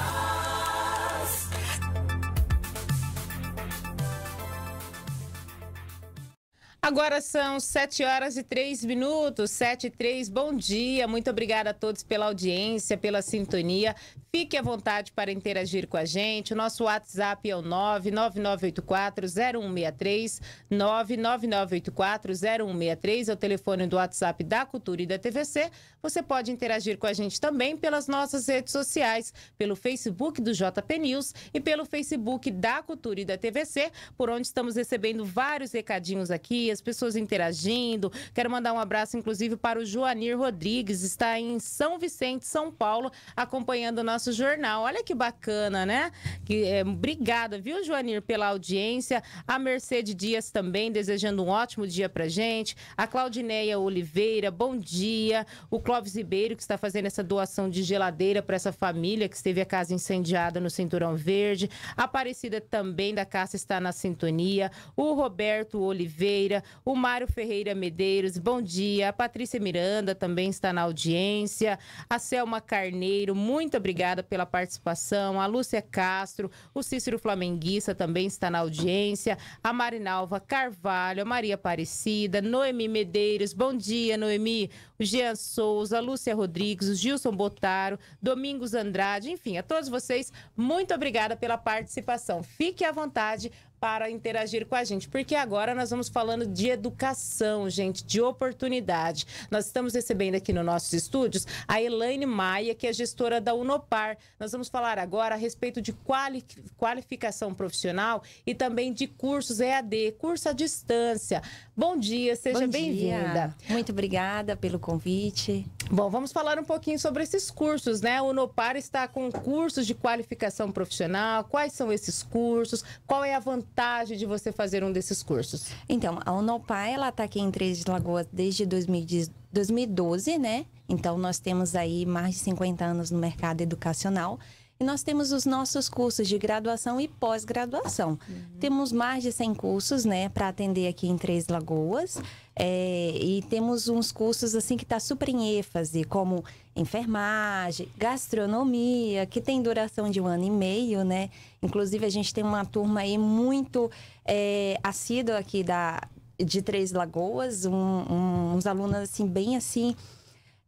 Agora são 7 horas e 3 minutos, 7 e 3. Bom dia, muito obrigada a todos pela audiência, pela sintonia. Fique à vontade para interagir com a gente. O nosso WhatsApp é o 99984-0163 é o telefone do WhatsApp da Cultura e da TVC. Você pode interagir com a gente também pelas nossas redes sociais, pelo Facebook do JP News e pelo Facebook da Cultura e da TVC, por onde estamos recebendo vários recadinhos aqui, as pessoas interagindo. Quero mandar um abraço, inclusive, para o Joanir Rodrigues, está em São Vicente, São Paulo, acompanhando o nosso nosso jornal. Olha que bacana, né? Que, é, obrigada, viu, Joanir, pela audiência. A Mercedes Dias também desejando um ótimo dia pra gente. A Claudineia Oliveira, bom dia. O Clóvis Ribeiro, que está fazendo essa doação de geladeira para essa família que esteve a casa incendiada no Cinturão Verde. A Aparecida também da Caça está na sintonia. O Roberto Oliveira, o Mário Ferreira Medeiros, bom dia. A Patrícia Miranda também está na audiência. A Selma Carneiro, muito obrigada obrigada pela participação. A Lúcia Castro, o Cícero Flamenguista também está na audiência. A Marinalva Carvalho, a Maria Aparecida, Noemi Medeiros, bom dia, Noemi. O Jean Souza, a Lúcia Rodrigues, o Gilson Botaro, Domingos Andrade, enfim, a todos vocês, muito obrigada pela participação. Fique à vontade para interagir com a gente, porque agora nós vamos falando de educação, gente, de oportunidade. Nós estamos recebendo aqui nos nossos estúdios a Elaine Maia, que é gestora da Unopar. Nós vamos falar agora a respeito de quali qualificação profissional e também de cursos EAD, curso à distância. Bom dia, seja bem-vinda. Muito obrigada pelo convite. Bom, vamos falar um pouquinho sobre esses cursos, né? O Unopar está com cursos de qualificação profissional. Quais são esses cursos? Qual é a vantagem vantagem de você fazer um desses cursos? Então, a Unopai ela está aqui em Três Lagoas desde 2012, né? Então, nós temos aí mais de 50 anos no mercado educacional nós temos os nossos cursos de graduação e pós-graduação. Uhum. Temos mais de 100 cursos, né, para atender aqui em Três Lagoas. É, e temos uns cursos assim que está super em ênfase, como enfermagem, gastronomia, que tem duração de um ano e meio, né? Inclusive, a gente tem uma turma aí muito é, assídua aqui da, de Três Lagoas, um, um, uns alunos assim, bem assim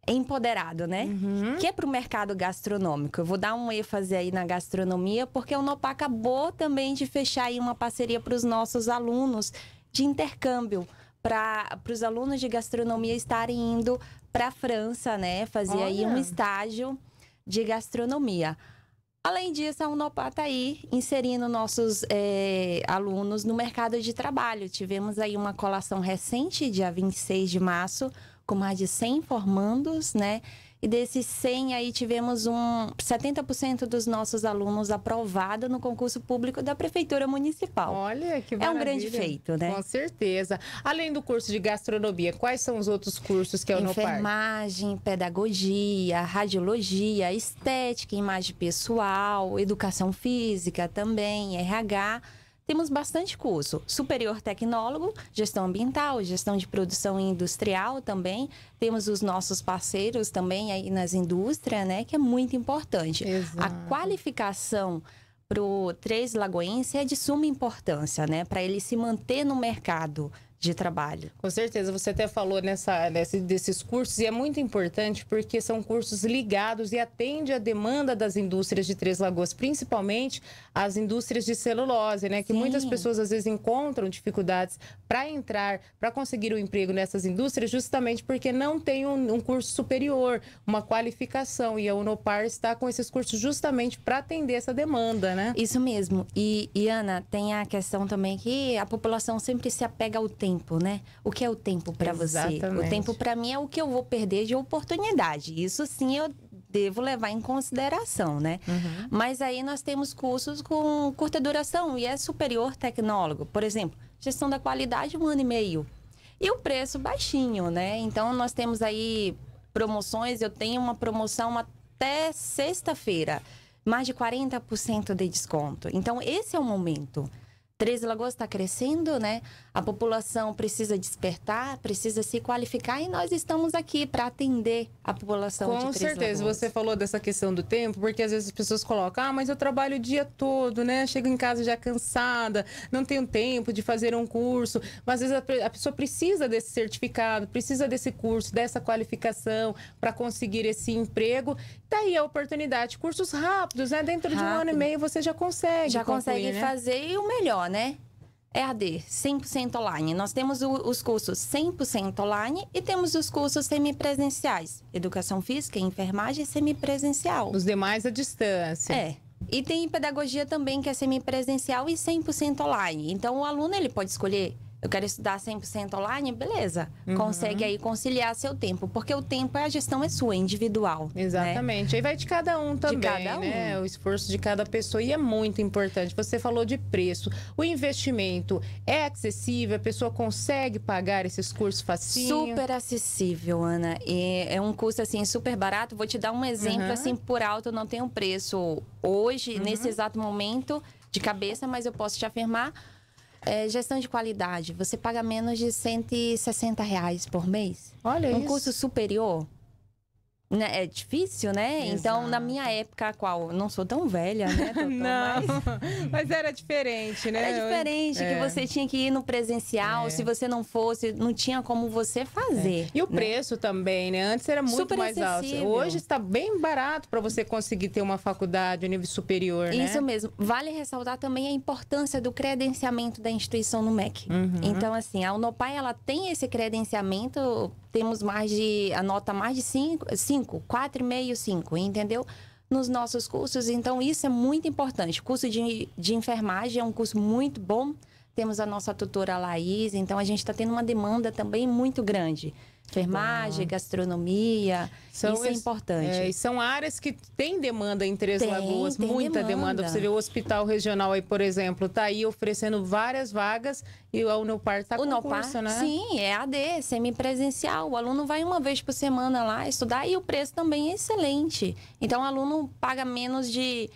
empoderado, né? Uhum. Que é pro mercado gastronômico. Eu vou dar um ênfase aí na gastronomia, porque o Nopá acabou também de fechar aí uma parceria para os nossos alunos de intercâmbio, para os alunos de gastronomia estarem indo para a França, né? Fazer Olha. aí um estágio de gastronomia. Além disso, a Unopá está aí inserindo nossos é, alunos no mercado de trabalho. Tivemos aí uma colação recente, dia 26 de março, com mais de 100 formandos, né? E desses 100 aí tivemos um 70% dos nossos alunos aprovado no concurso público da prefeitura municipal. Olha que maravilha. É um grande feito, né? Com certeza. Além do curso de gastronomia, quais são os outros cursos que é o Enfermagem, Nopar? pedagogia, radiologia, estética, imagem pessoal, educação física também, RH temos bastante curso. Superior Tecnólogo, Gestão Ambiental, Gestão de Produção Industrial também. Temos os nossos parceiros também aí nas indústrias, né? Que é muito importante. Exato. A qualificação para o Três Lagoense é de suma importância, né? Para ele se manter no mercado de trabalho. Com certeza, você até falou nessa, desses cursos e é muito importante porque são cursos ligados e atende a demanda das indústrias de Três Lagoas, principalmente as indústrias de celulose, né? Que Sim. muitas pessoas às vezes encontram dificuldades para entrar, para conseguir o um emprego nessas indústrias, justamente porque não tem um, um, curso superior, uma qualificação. E a Unopar está com esses cursos justamente para atender essa demanda, né? Isso mesmo. E, e Ana, tem a questão também que a população sempre se apega ao tempo tempo, né? O que é o tempo para você? O tempo para mim é o que eu vou perder de oportunidade. Isso sim eu devo levar em consideração, né? Uhum. Mas aí nós temos cursos com curta duração e é superior tecnólogo. Por exemplo, gestão da qualidade, um ano e meio. E o preço baixinho, né? Então nós temos aí promoções, eu tenho uma promoção até sexta-feira, mais de 40% de desconto. Então esse é o momento. Três Lagoas está crescendo, né? A população precisa despertar, precisa se qualificar e nós estamos aqui para atender a população. Com certeza, Lagoas. você falou dessa questão do tempo, porque às vezes as pessoas colocam, ah, mas eu trabalho o dia todo, né? Chego em casa já cansada, não tenho tempo de fazer um curso. Mas às vezes a, pessoa precisa desse certificado, precisa desse curso, dessa qualificação para conseguir esse emprego Tá aí a oportunidade. Cursos rápidos, né? Dentro Rápido. de um ano e meio você já consegue. Já concluir, consegue né? fazer e o melhor, né? é EAD, 100% online. Nós temos o, os cursos 100% online e temos os cursos semipresenciais. Educação física, enfermagem semipresencial. Os demais à distância. É. E tem pedagogia também que é semipresencial e 100% online. Então o aluno ele pode escolher eu quero estudar 100% online, beleza. Uhum. Consegue aí conciliar seu tempo. Porque o tempo, a gestão é sua, é individual. Né? Exatamente. Né? Aí vai de cada um também, de cada né? um. né? O esforço de cada pessoa. E é muito importante. Você falou de preço. O investimento é acessível? A pessoa consegue pagar esses cursos facinho? Super acessível, Ana. E é um custo, assim, super barato. Vou te dar um exemplo, uhum. assim, por alto. Não tem um preço hoje, uhum. nesse exato momento, de cabeça. Mas eu posso te afirmar é, gestão de qualidade, você paga menos de 160 reais por mês. Olha um isso. Um curso superior, né, é difícil, né? Exato. Então, na minha época, qual não sou tão velha, né? não, mas... mas... era diferente, né? Era diferente, que é. você tinha que ir no presencial, é. se você não fosse, não tinha como você fazer. É. E o né? preço também, né? Antes era muito Super mais alto. Hoje está bem barato para você conseguir ter uma faculdade, um nível superior, né? Isso mesmo. Vale ressaltar também a importância do credenciamento da instituição no MEC. Uhum. Então, assim, a Unopai, ela tem esse credenciamento, temos mais de, a nota mais de cinco, cinco 5, 4,5, 5, entendeu? Nos nossos cursos, então isso é muito importante. O curso de, de enfermagem é um curso muito bom. Temos a nossa tutora Laís, então a gente está tendo uma demanda também muito grande enfermagem, ah. gastronomia. São isso é importante. É, são áreas que têm demanda em Três tem, Lagoas, tem muita demanda. demanda. Você vê o hospital regional aí, por exemplo, está aí oferecendo várias vagas e o Unopar está com o concurso, Nopar, né? Sim, é AD, semipresencial. O aluno vai uma vez por semana lá estudar e o preço também é excelente. Então, o aluno paga menos de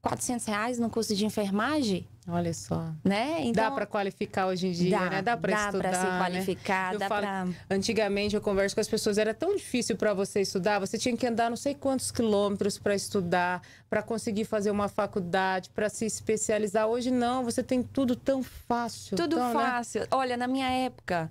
400 reais no curso de enfermagem Olha só. Né? Então, dá para qualificar hoje em dia, dá, né? Dá para estudar. Né? Dá para se qualificar, né? dá Antigamente eu converso com as pessoas, era tão difícil para você estudar, você tinha que andar não sei quantos quilômetros para estudar, para conseguir fazer uma faculdade, para se especializar. Hoje não, você tem tudo tão fácil. Tudo tão, né? fácil. Né? Olha, na minha época,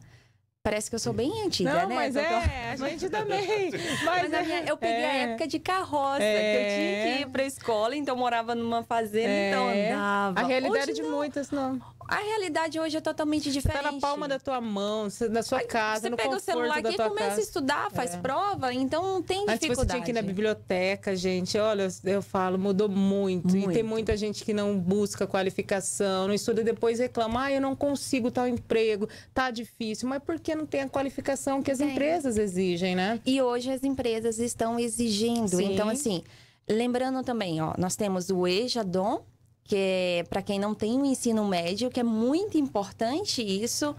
Parece que eu sou bem antiga, Não, né? Mas é, a gente também. Mas, mas é, minha, eu peguei é, a época de carroça, é, que eu tinha que ir pra escola, então morava numa fazenda, então é. andava. A realidade Hoje de não. muitas, não. A realidade hoje é totalmente diferente. Tá na palma da tua mão, na sua casa, você no pega o celular aqui e começa a estudar, faz é. prova, então tem dificuldade. Mas você tinha que ir na biblioteca, gente, olha, eu falo, mudou muito. muito. E tem muita gente que não busca qualificação, não estuda, depois reclama, ah, eu não consigo tal emprego, tá difícil. Mas por que não tem a qualificação que as tem. empresas exigem, né? E hoje as empresas estão exigindo. Então, Sim. Então, assim, lembrando também, ó, nós temos o EJADOM, que é para quem não tem o ensino médio, que é muito importante isso,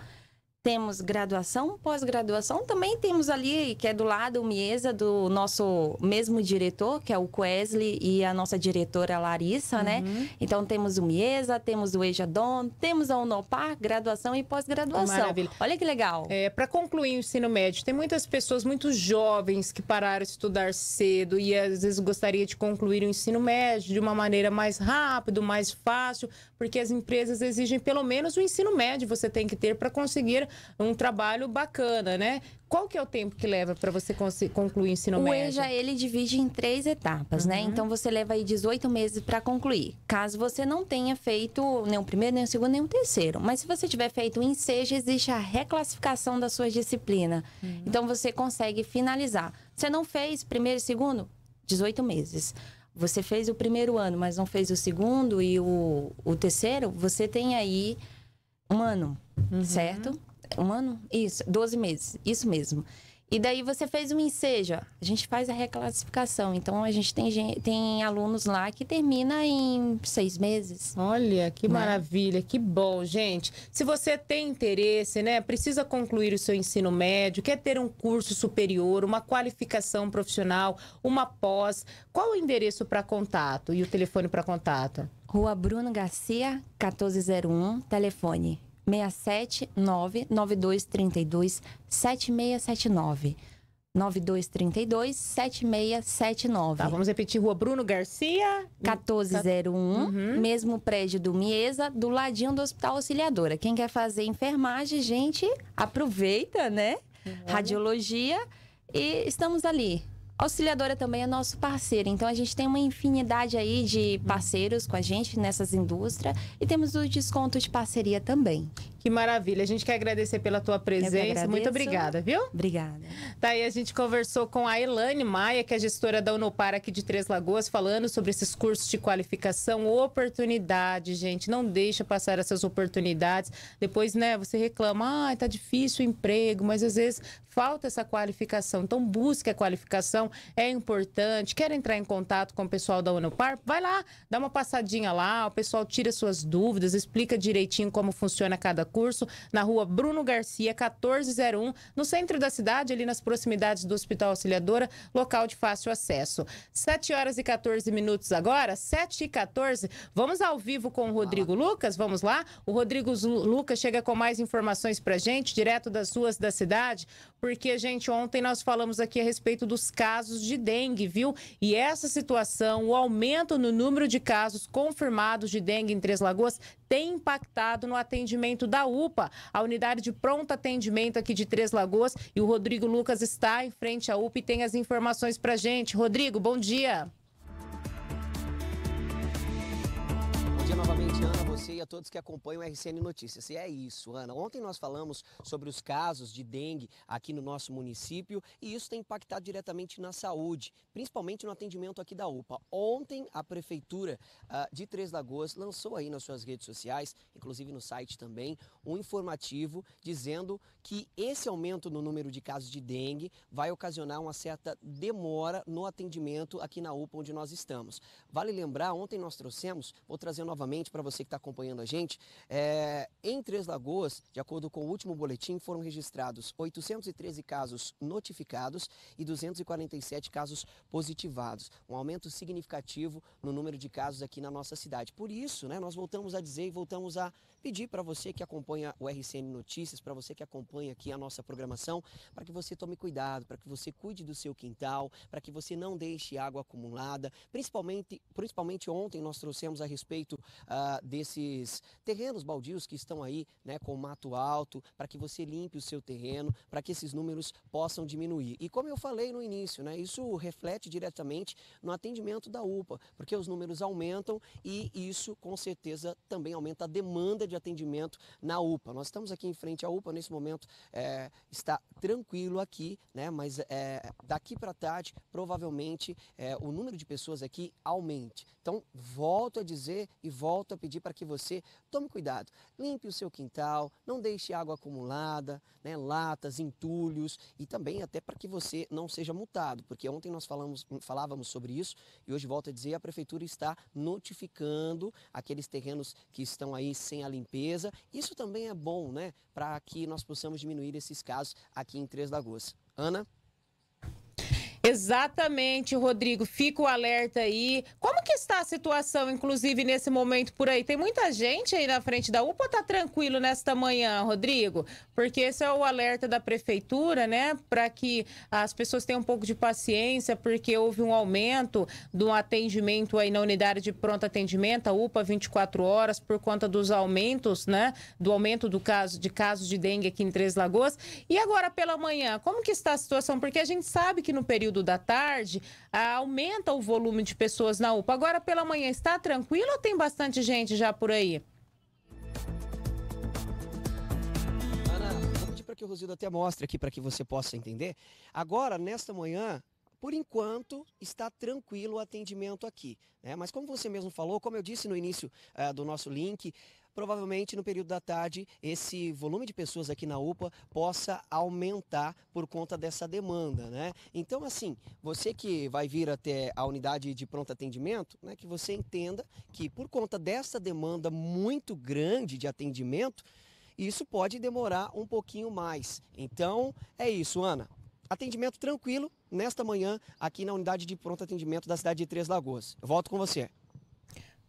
temos graduação, pós-graduação, também temos ali, que é do lado, o Miesa, do nosso mesmo diretor, que é o Wesley, e a nossa diretora Larissa, né? uhum. né? Então temos o Miesa, temos o Ejadon, temos a Unopar, graduação e pós-graduação. Maravilha. Olha que legal. É, Para concluir o ensino médio, tem muitas pessoas, muitos jovens que pararam de estudar cedo e às vezes gostaria de concluir o ensino médio de uma maneira mais rápido, mais fácil, porque as empresas exigem pelo menos o ensino médio você tem que ter para conseguir um trabalho bacana, né? Qual que é o tempo que leva para você concluir o ensino o médio? O EJA, ele divide em três etapas, né? uhum. né? Então, você leva aí 18 meses para concluir. Caso você não tenha feito nem o primeiro, nem o segundo, nem o terceiro. Mas se você tiver feito o ensejo, existe a reclassificação da sua disciplina. Uhum. Então, você consegue finalizar. Você não fez primeiro e segundo? 18 meses você fez o primeiro ano, mas não fez o segundo e o, o terceiro, você tem aí um ano, uhum. certo? Um ano? Isso, 12 meses, isso mesmo. E daí você fez um ensejo, a gente faz a reclassificação. Então a gente tem, tem alunos lá que termina em seis meses. Olha, que né? maravilha, que bom, gente. Se você tem interesse, né? Precisa concluir o seu ensino médio, quer ter um curso superior, uma qualificação profissional, uma pós. Qual o endereço para contato e o telefone para contato? Rua Bruno Garcia, 1401, telefone 679 9232 7679. 9232 7679. Tá, vamos repetir, Rua Bruno Garcia. 1401, uhum. mesmo prédio do Miesa, do ladinho do Hospital Auxiliadora. Quem quer fazer enfermagem, gente, aproveita, né? Uhum. Radiologia. E estamos ali, Auxiliadora também é nosso parceiro, então a gente tem uma infinidade aí de parceiros com a gente nessas indústrias e temos o desconto de parceria também. Que maravilha. A gente quer agradecer pela tua presença. Muito obrigada, viu? Obrigada. Tá aí a gente conversou com a Elane Maia, que é gestora da Unopar aqui de Três Lagoas, falando sobre esses cursos de qualificação, oportunidade, gente. Não deixa passar essas oportunidades. Depois, né, você reclama, ah, tá difícil o emprego, mas às vezes falta essa qualificação. Então, busque a qualificação, é importante. Quer entrar em contato com o pessoal da Unopar? Vai lá, dá uma passadinha lá, o pessoal tira suas dúvidas, explica direitinho como funciona cada curso, na rua Bruno Garcia, 1401, no centro da cidade, ali nas proximidades do Hospital Auxiliadora, local de fácil acesso. 7 horas e 14 minutos agora, 7 e 14. Vamos ao vivo com o Rodrigo Lucas, vamos lá? O Rodrigo Lucas chega com mais informações pra gente, direto das ruas da cidade, porque, gente, ontem nós falamos aqui a respeito dos casos de dengue, viu? E essa situação, o aumento no número de casos confirmados de dengue em Três Lagoas, tem impactado no atendimento da da UPA, a unidade de pronto atendimento aqui de Três Lagoas. E o Rodrigo Lucas está em frente à UPA e tem as informações para gente. Rodrigo, bom dia. Bom dia novamente, Ana você e a todos que acompanham o RCN Notícias. E é isso, Ana. Ontem nós falamos sobre os casos de dengue aqui no nosso município e isso tem impactado diretamente na saúde, principalmente no atendimento aqui da UPA. Ontem a prefeitura uh, de Três Lagoas lançou aí nas suas redes sociais, inclusive no site também, um informativo dizendo que esse aumento no número de casos de dengue vai ocasionar uma certa demora no atendimento aqui na UPA onde nós estamos. Vale lembrar, ontem nós trouxemos, vou trazer novamente para você que está acompanhando acompanhando a gente, é, em Três Lagoas, de acordo com o último boletim, foram registrados 813 casos notificados e 247 casos positivados. Um aumento significativo no número de casos aqui na nossa cidade. Por isso, né, nós voltamos a dizer e voltamos a pedir para você que acompanha o RCN Notícias, para você que acompanha aqui a nossa programação, para que você tome cuidado, para que você cuide do seu quintal, para que você não deixe água acumulada. Principalmente, principalmente ontem nós trouxemos a respeito uh, desses terrenos baldios que estão aí né, com mato alto, para que você limpe o seu terreno, para que esses números possam diminuir. E como eu falei no início, né, isso reflete diretamente no atendimento da UPA, porque os números aumentam e isso com certeza também aumenta a demanda de atendimento na UPA. Nós estamos aqui em frente à UPA, nesse momento é, está tranquilo aqui, né? mas é, daqui para tarde provavelmente é, o número de pessoas aqui aumente. Então, volto a dizer e volto a pedir para que você tome cuidado. Limpe o seu quintal, não deixe água acumulada, né? latas, entulhos e também até para que você não seja multado, porque ontem nós falamos, falávamos sobre isso e hoje volto a dizer, a prefeitura está notificando aqueles terrenos que estão aí sem alimentação limpeza. Isso também é bom, né, para que nós possamos diminuir esses casos aqui em Três Lagoas. Ana? Exatamente, Rodrigo. Fica o alerta aí. Como que está a situação, inclusive, nesse momento por aí? Tem muita gente aí na frente da UPA ou tá tranquilo nesta manhã, Rodrigo? Porque esse é o alerta da prefeitura, né? Para que as pessoas tenham um pouco de paciência, porque houve um aumento do atendimento aí na unidade de pronto atendimento, a UPA 24 horas, por conta dos aumentos, né? Do aumento do caso de casos de dengue aqui em Três Lagoas. E agora pela manhã, como que está a situação? Porque a gente sabe que no período período da tarde, aumenta o volume de pessoas na UPA. Agora pela manhã está tranquilo ou tem bastante gente já por aí? Ana, vou pedir para que o Rosildo até mostre aqui para que você possa entender. Agora, nesta manhã, por enquanto, está tranquilo o atendimento aqui. Né? Mas como você mesmo falou, como eu disse no início uh, do nosso link, Provavelmente no período da tarde, esse volume de pessoas aqui na UPA possa aumentar por conta dessa demanda, né? Então, assim, você que vai vir até a unidade de pronto atendimento, né, que você entenda que por conta dessa demanda muito grande de atendimento, isso pode demorar um pouquinho mais. Então, é isso, Ana. Atendimento tranquilo nesta manhã aqui na unidade de pronto atendimento da cidade de Três Lagoas. volto com você.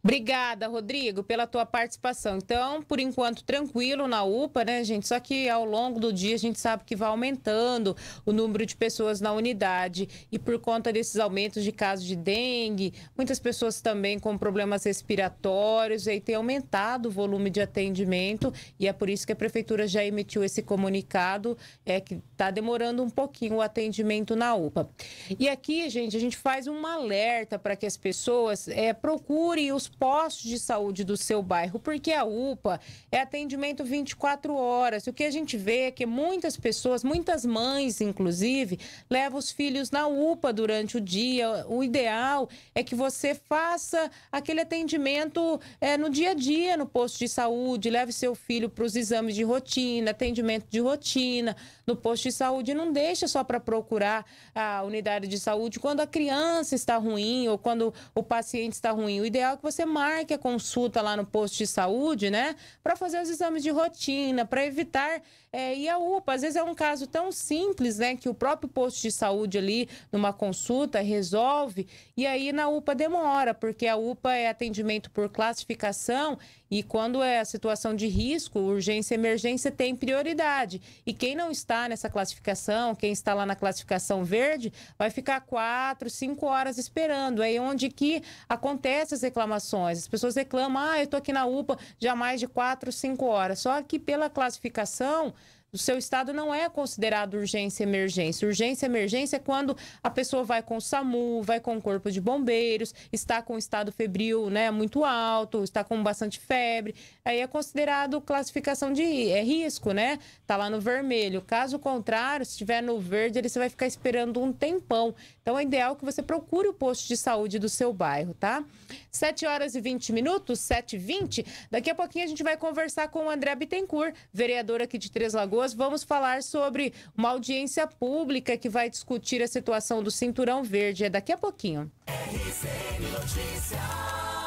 Obrigada, Rodrigo, pela tua participação. Então, por enquanto, tranquilo na UPA, né, gente? Só que ao longo do dia a gente sabe que vai aumentando o número de pessoas na unidade. E por conta desses aumentos de casos de dengue, muitas pessoas também com problemas respiratórios, aí tem aumentado o volume de atendimento. E é por isso que a prefeitura já emitiu esse comunicado, é que está demorando um pouquinho o atendimento na UPA. E aqui, gente, a gente faz um alerta para que as pessoas é, procurem os postos de saúde do seu bairro, porque a UPA é atendimento 24 horas. o que a gente vê é que muitas pessoas, muitas mães, inclusive, levam os filhos na UPA durante o dia. O ideal é que você faça aquele atendimento é, no dia a dia, no posto de saúde, leve seu filho para os exames de rotina, atendimento de rotina, no posto de saúde. Não deixa só para procurar a unidade de saúde quando a criança está ruim ou quando o paciente está ruim. O ideal é que você você marque a consulta lá no posto de saúde, né? Para fazer os exames de rotina, para evitar é, ir à UPA. Às vezes é um caso tão simples, né? Que o próprio posto de saúde ali, numa consulta, resolve. E aí na UPA demora, porque a UPA é atendimento por classificação e quando é a situação de risco, urgência e emergência tem prioridade. E quem não está nessa classificação, quem está lá na classificação verde, vai ficar quatro, cinco horas esperando. É onde que acontece as reclamações. As pessoas reclamam, ah, eu estou aqui na UPA já mais de quatro, cinco horas. Só que pela classificação o seu estado não é considerado urgência emergência. Urgência emergência é quando a pessoa vai com o SAMU, vai com o corpo de bombeiros, está com estado febril, né, muito alto, está com bastante febre. Aí é considerado classificação de é risco, né? Tá lá no vermelho. Caso contrário, se estiver no verde, ele você vai ficar esperando um tempão. Então é ideal que você procure o posto de saúde do seu bairro, tá? 7 horas e 20 minutos, 7h20. Daqui a pouquinho a gente vai conversar com o André Bittencourt, vereador aqui de Três Lagoas Alagoas. Vamos falar sobre uma audiência pública que vai discutir a situação do Cinturão Verde. É daqui a pouquinho.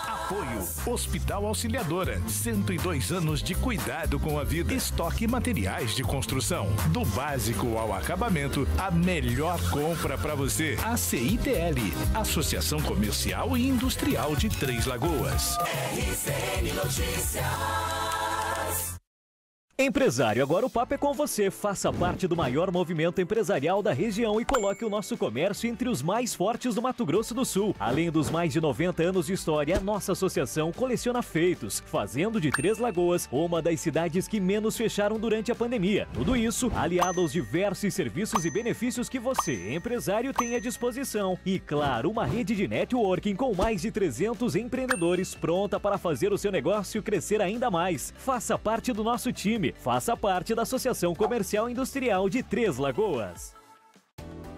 Apoio Hospital Auxiliadora. 102 anos de cuidado com a vida. Estoque materiais de construção. Do básico ao acabamento, a melhor compra para você. A CITL, Associação Comercial e Industrial de Três Lagoas. RCN Notícias. Empresário, agora o papo é com você. Faça parte do maior movimento empresarial da região e coloque o nosso comércio entre os mais fortes do Mato Grosso do Sul. Além dos mais de 90 anos de história, a nossa associação coleciona feitos, fazendo de Três Lagoas uma das cidades que menos fecharam durante a pandemia. Tudo isso aliado aos diversos serviços e benefícios que você, empresário, tem à disposição. E claro, uma rede de networking com mais de 300 empreendedores pronta para fazer o seu negócio crescer ainda mais. Faça parte do nosso time. Faça parte da Associação Comercial Industrial de Três Lagoas.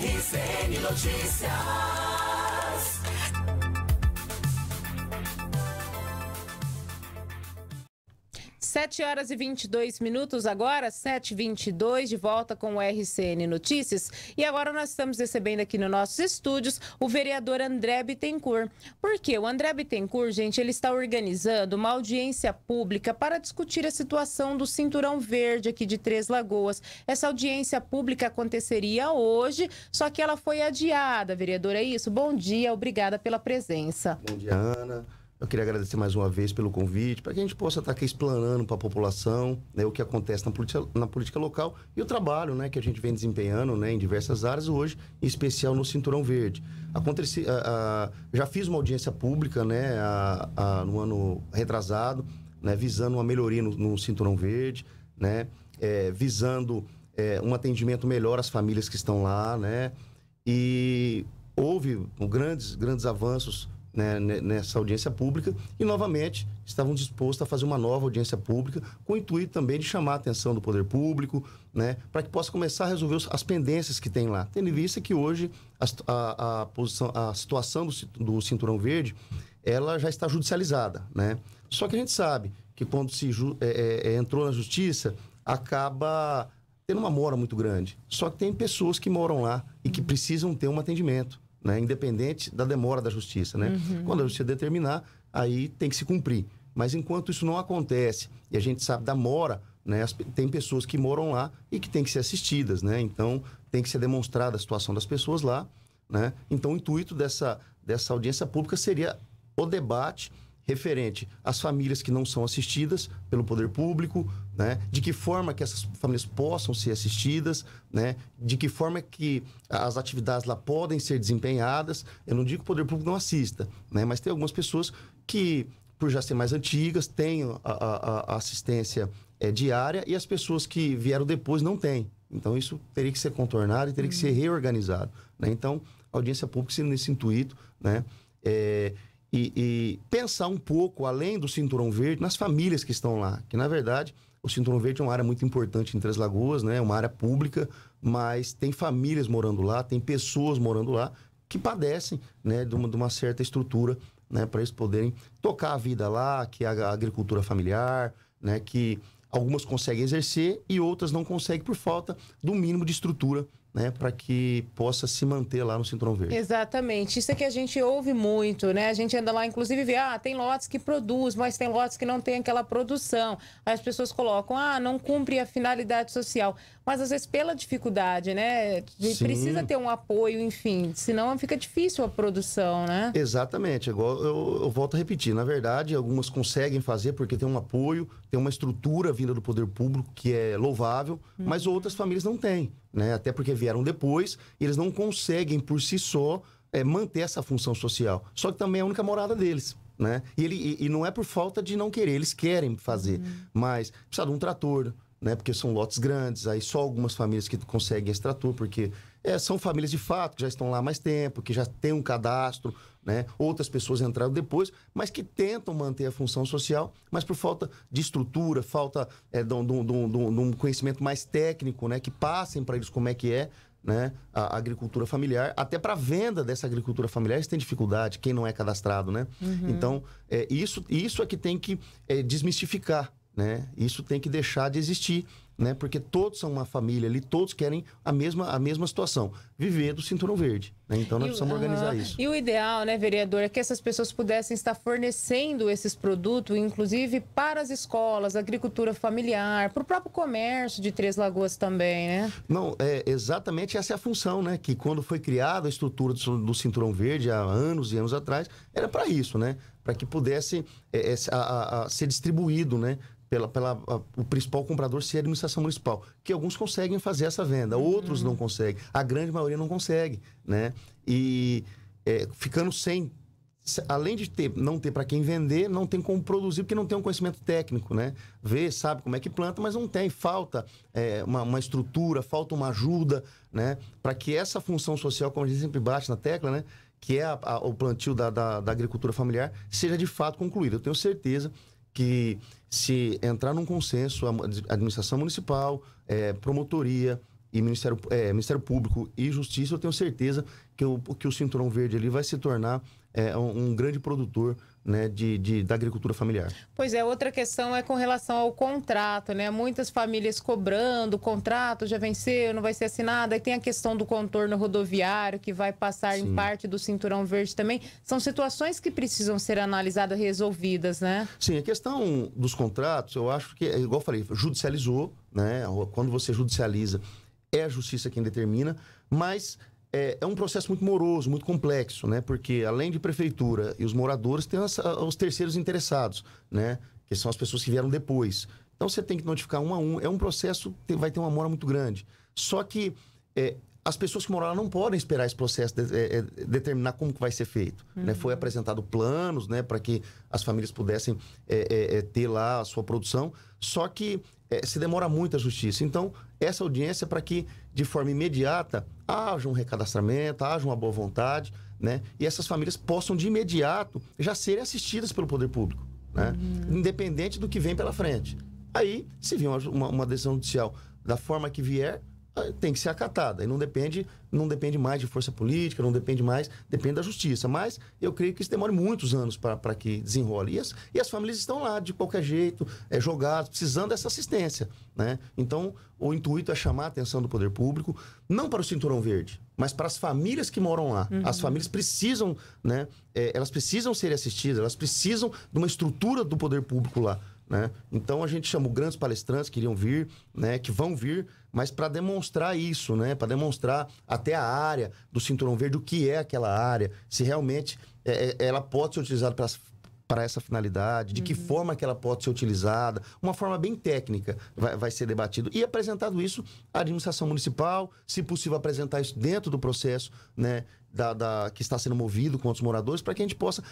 RCN Notícias. 7 horas e 22 minutos agora, 7h22, de volta com o RCN Notícias. E agora nós estamos recebendo aqui nos nossos estúdios o vereador André Bittencourt. Por quê? O André Bittencourt, gente, ele está organizando uma audiência pública para discutir a situação do Cinturão Verde aqui de Três Lagoas. Essa audiência pública aconteceria hoje, só que ela foi adiada, vereador, é isso? Bom dia, obrigada pela presença. Bom dia, Ana. Eu queria agradecer mais uma vez pelo convite, para que a gente possa estar tá aqui explanando para a população né, o que acontece na política, na política local e o trabalho né, que a gente vem desempenhando né, em diversas áreas hoje, em especial no Cinturão Verde. Aconteci, a, a, já fiz uma audiência pública né, a, no ano retrasado, né, visando uma melhoria no, no Cinturão Verde, né, é, visando é, um atendimento melhor às famílias que estão lá. Né, e houve grandes, grandes avanços né, nessa audiência pública e, novamente, estavam dispostos a fazer uma nova audiência pública com o intuito também de chamar a atenção do poder público, né, para que possa começar a resolver as pendências que tem lá, tendo em vista que hoje a, a, a, posição, a situação do, do cinturão verde ela já está judicializada, né? Só que a gente sabe que quando se é, é, é, entrou na justiça acaba tendo uma mora muito grande. Só que tem pessoas que moram lá e que precisam ter um atendimento né? independente da demora da justiça. Né? Uhum. Quando a justiça determinar, aí tem que se cumprir. Mas enquanto isso não acontece, e a gente sabe da mora, né? As, tem pessoas que moram lá e que têm que ser assistidas. Né? Então, tem que ser demonstrada a situação das pessoas lá. Né? Então, o intuito dessa, dessa audiência pública seria o debate referente às famílias que não são assistidas pelo poder público, né? De que forma que essas famílias possam ser assistidas, né? De que forma que as atividades lá podem ser desempenhadas. Eu não digo que o poder público não assista, né? Mas tem algumas pessoas que, por já ser mais antigas, têm a, a, a assistência é, diária e as pessoas que vieram depois não têm. Então, isso teria que ser contornado e teria uhum. que ser uhum. reorganizado. Né? Então, a audiência pública, nesse intuito, né? É, e, e pensar um pouco além do cinturão verde nas famílias que estão lá, que na verdade o Cinturão Verde é uma área muito importante em Três Lagoas, né? É uma área pública, mas tem famílias morando lá, tem pessoas morando lá que padecem, né, de uma, de uma certa estrutura, né, para eles poderem tocar a vida lá, que é a agricultura familiar, né, que algumas conseguem exercer e outras não conseguem por falta do mínimo de estrutura né, para que possa se manter lá no Cinturão Verde. Exatamente. Isso é que a gente ouve muito, né? A gente anda lá, inclusive, vê, ah, tem lotes que produz, mas tem lotes que não tem aquela produção. Aí as pessoas colocam, ah, não cumpre a finalidade social. Mas às vezes pela dificuldade, né? Precisa ter um apoio, enfim, senão fica difícil a produção, né? Exatamente. Igual eu, eu volto a repetir, na verdade, algumas conseguem fazer porque tem um apoio, tem uma estrutura vinda do poder público que é louvável, uhum. mas outras famílias não têm né? Até porque vieram depois, eles não conseguem por si só é, manter essa função social. Só que também é a única morada deles. Né? E, ele, e, e não é por falta de não querer, eles querem fazer, uhum. mas precisa de um trator, né? Porque são lotes grandes, aí só algumas famílias que conseguem esse trator, porque é, são famílias de fato que já estão lá há mais tempo, que já têm um cadastro, né? Outras pessoas entraram depois, mas que tentam manter a função social, mas por falta de estrutura, falta é, de, um, de, um, de um conhecimento mais técnico, né? Que passem para eles como é que é, né, a agricultura familiar, até para venda dessa agricultura familiar, eles têm dificuldade, quem não é cadastrado, né? Uhum. Então, é, isso, isso é que tem que é, desmistificar, né? Isso tem que deixar de existir né? Porque todos são uma família ali, todos querem a mesma, a mesma situação, viver do cinturão verde. Né? Então nós e, precisamos organizar isso. E o ideal, né, vereador, é que essas pessoas pudessem estar fornecendo esses produtos, inclusive para as escolas, agricultura familiar, para o próprio comércio de Três Lagoas também, né? Não, é exatamente essa é a função, né? Que quando foi criada a estrutura do cinturão verde há anos e anos atrás, era para isso, né? Para que pudesse é, é, a, a, a ser distribuído, né? pela, pela a, o principal comprador ser a administração municipal, que alguns conseguem fazer essa venda, uhum. outros não conseguem, a grande maioria não consegue, né? E é, ficando sem além de ter, não ter para quem vender, não tem como produzir, porque não tem um conhecimento técnico, né? Vê, sabe como é que planta, mas não tem. Falta é, uma, uma, estrutura, falta uma ajuda, né? Para que essa função social, como a gente sempre bate na tecla, né? Que é a, a, o plantio da, da, da agricultura familiar, seja de fato concluída. Eu tenho certeza que se entrar num consenso, a administração municipal, é, promotoria e Ministério, é, Ministério Público e Justiça, eu tenho certeza que o, que o Cinturão Verde ali vai se tornar é, um, um grande produtor né, de, de, da agricultura familiar. Pois é, outra questão é com relação ao contrato, né? Muitas famílias cobrando, o contrato já venceu, não vai ser assinado. Aí tem a questão do contorno rodoviário, que vai passar Sim. em parte do cinturão verde também. São situações que precisam ser analisadas, resolvidas, né? Sim, a questão dos contratos, eu acho que, é igual eu falei, judicializou, né? Quando você judicializa, é a justiça quem determina, mas é, é, um processo muito moroso, muito complexo, né? Porque além de prefeitura e os moradores, tem as, os terceiros interessados, né? Que são as pessoas que vieram depois. Então você tem que notificar um a um. É um processo que vai ter uma mora muito grande. Só que é, as pessoas que moraram não podem esperar esse processo de, é, é determinar como que vai ser feito. Né? Uhum. Né? Foi apresentado planos né, para que as famílias pudessem é, é, é ter lá a sua produção, só que é, se demora muito a justiça. Então, essa audiência é para que, de forma imediata, haja um recadastramento, haja uma boa vontade, né? E essas famílias possam, de imediato, já serem assistidas pelo poder público, né? Uhum. Independente do que vem pela frente. Aí, se vier uma, uma, uma decisão judicial da forma que vier, tem que ser acatada. E não depende, não depende mais de força política, não depende mais, depende da justiça. Mas eu creio que isso demore muitos anos para que desenrole. E as, e as famílias estão lá, de qualquer jeito, é, jogadas, precisando dessa assistência. Né? Então, o intuito é chamar a atenção do poder público, não para o cinturão verde, mas para as famílias que moram lá. Uhum. As famílias precisam, né? É, elas precisam ser assistidas, elas precisam de uma estrutura do poder público lá. Né? Então a gente chamou grandes palestrantes que iriam vir, né? que vão vir, mas para demonstrar isso, né? Para demonstrar até a área do cinturão verde, o que é aquela área, se realmente é, é ela pode ser utilizada para para essa finalidade, de uhum. que forma que ela pode ser utilizada, uma forma bem técnica vai, vai ser debatido. E apresentado isso, a administração municipal, se possível, apresentar isso dentro do processo né, da, da que está sendo movido contra os moradores, para que a gente possa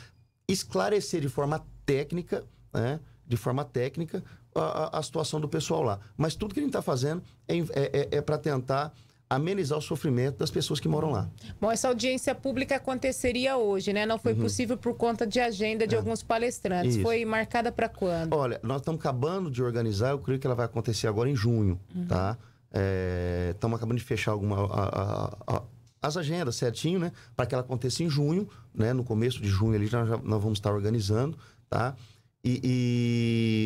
esclarecer de forma técnica, né, de forma técnica, a, a, situação do pessoal lá. Mas tudo que a gente está fazendo é, é, é, é para tentar amenizar o sofrimento das pessoas que moram lá. Bom, essa audiência pública aconteceria hoje, né? Não foi uhum. possível por conta de agenda de é. alguns palestrantes. Isso. Foi marcada para quando? Olha, nós estamos acabando de organizar, eu creio que ela vai acontecer agora em junho, uhum. tá? Estamos é, acabando de fechar alguma, a, a, a, as agendas certinho, né? Para que ela aconteça em junho, né? No começo de junho ali já nós vamos estar organizando, tá? E,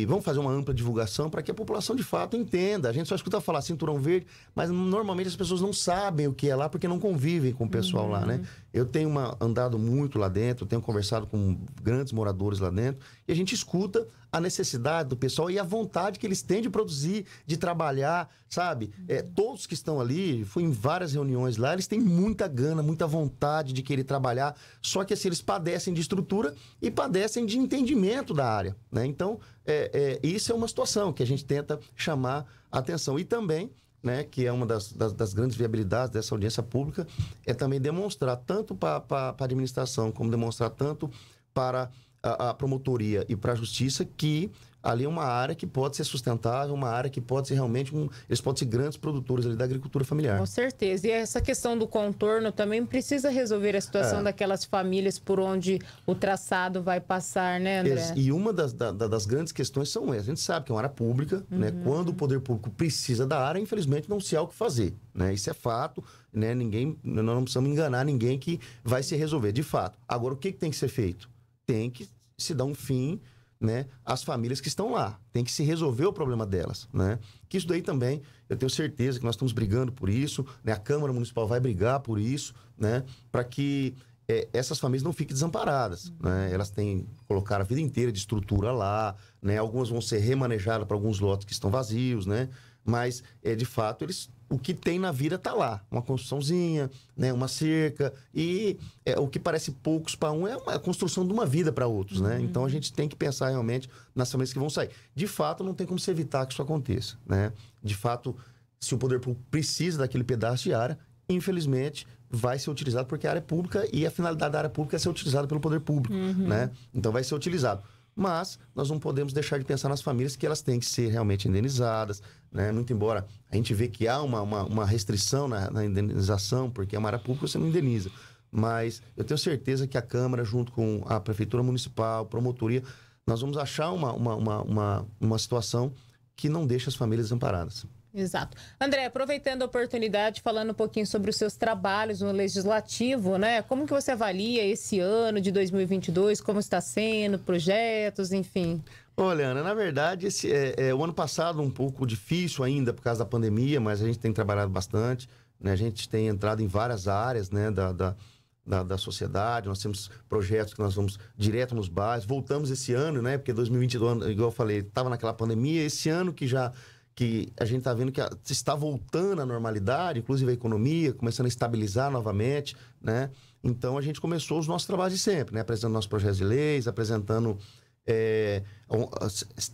e, vamos fazer uma ampla divulgação para que a população de fato entenda. A gente só escuta falar cinturão verde, mas normalmente as pessoas não sabem o que é lá porque não convivem com o pessoal uhum. lá, né? Uhum. Eu tenho uma, andado muito lá dentro, tenho conversado com grandes moradores lá dentro e a gente escuta a necessidade do pessoal e a vontade que eles têm de produzir, de trabalhar, sabe? É, todos que estão ali, fui em várias reuniões lá, eles têm muita gana, muita vontade de querer trabalhar, só que assim, eles padecem de estrutura e padecem de entendimento da área, né? Então, é, é, isso é uma situação que a gente tenta chamar atenção. E também né, que é uma das, das, das, grandes viabilidades dessa audiência pública, é também demonstrar tanto para a administração, como demonstrar tanto para a promotoria e para a justiça que ali é uma área que pode ser sustentável, uma área que pode ser realmente um, eles podem ser grandes produtores ali da agricultura familiar. Com certeza. E essa questão do contorno também precisa resolver a situação é. daquelas famílias por onde o traçado vai passar, né, André? E uma das, da, das grandes questões são essas. A gente sabe que é uma área pública, né? uhum. né? Quando o poder público precisa da área, infelizmente não se há o que fazer, né? Isso é fato, né? Ninguém, nós não precisamos enganar ninguém que vai se resolver, de fato. Agora, o que, que tem que ser feito? tem que se dar um fim né, às famílias que estão lá. Tem que se resolver o problema delas. Né? Que isso daí também, eu tenho certeza que nós estamos brigando por isso, né? a Câmara Municipal vai brigar por isso, né? para que é, essas famílias não fiquem desamparadas. Uhum. Né? Elas têm colocar a vida inteira de estrutura lá, né? algumas vão ser remanejadas para alguns lotes que estão vazios, né? mas é, de fato eles o que tem na vira tá lá. Uma construçãozinha, né? Uma cerca. E é, o que parece poucos para um é uma é construção de uma vida para outros, né? Uhum. Então a gente tem que pensar realmente nas famílias que vão sair. De fato, não tem como se evitar que isso aconteça, né? De fato, se o poder público precisa daquele pedaço de área, infelizmente vai ser utilizado porque a área é pública e a finalidade da área pública é ser utilizada pelo poder público, uhum. né? Então vai ser utilizado. Mas nós não podemos deixar de pensar nas famílias que elas têm que ser realmente indenizadas, né? Muito embora a gente vê que há uma, uma, uma restrição na, na, indenização, porque é uma área pública, você não indeniza. Mas eu tenho certeza que a Câmara, junto com a Prefeitura Municipal, Promotoria, nós vamos achar uma, uma, uma, uma, uma situação que não deixa as famílias amparadas. Exato. André, aproveitando a oportunidade, falando um pouquinho sobre os seus trabalhos no Legislativo, né? Como que você avalia esse ano de 2022? Como está sendo? Projetos, enfim? Olha, Ana, na verdade, esse, é, é, o ano passado um pouco difícil ainda por causa da pandemia, mas a gente tem trabalhado bastante, né? A gente tem entrado em várias áreas, né? Da, da, da, da sociedade, nós temos projetos que nós vamos direto nos bairros, voltamos esse ano, né? Porque 2022, igual eu falei, estava naquela pandemia, esse ano que já que a gente está vendo que está voltando à normalidade, inclusive a economia, começando a estabilizar novamente, né? Então a gente começou os nossos trabalhos de sempre, né? Apresentando nossos projetos de leis, apresentando. É,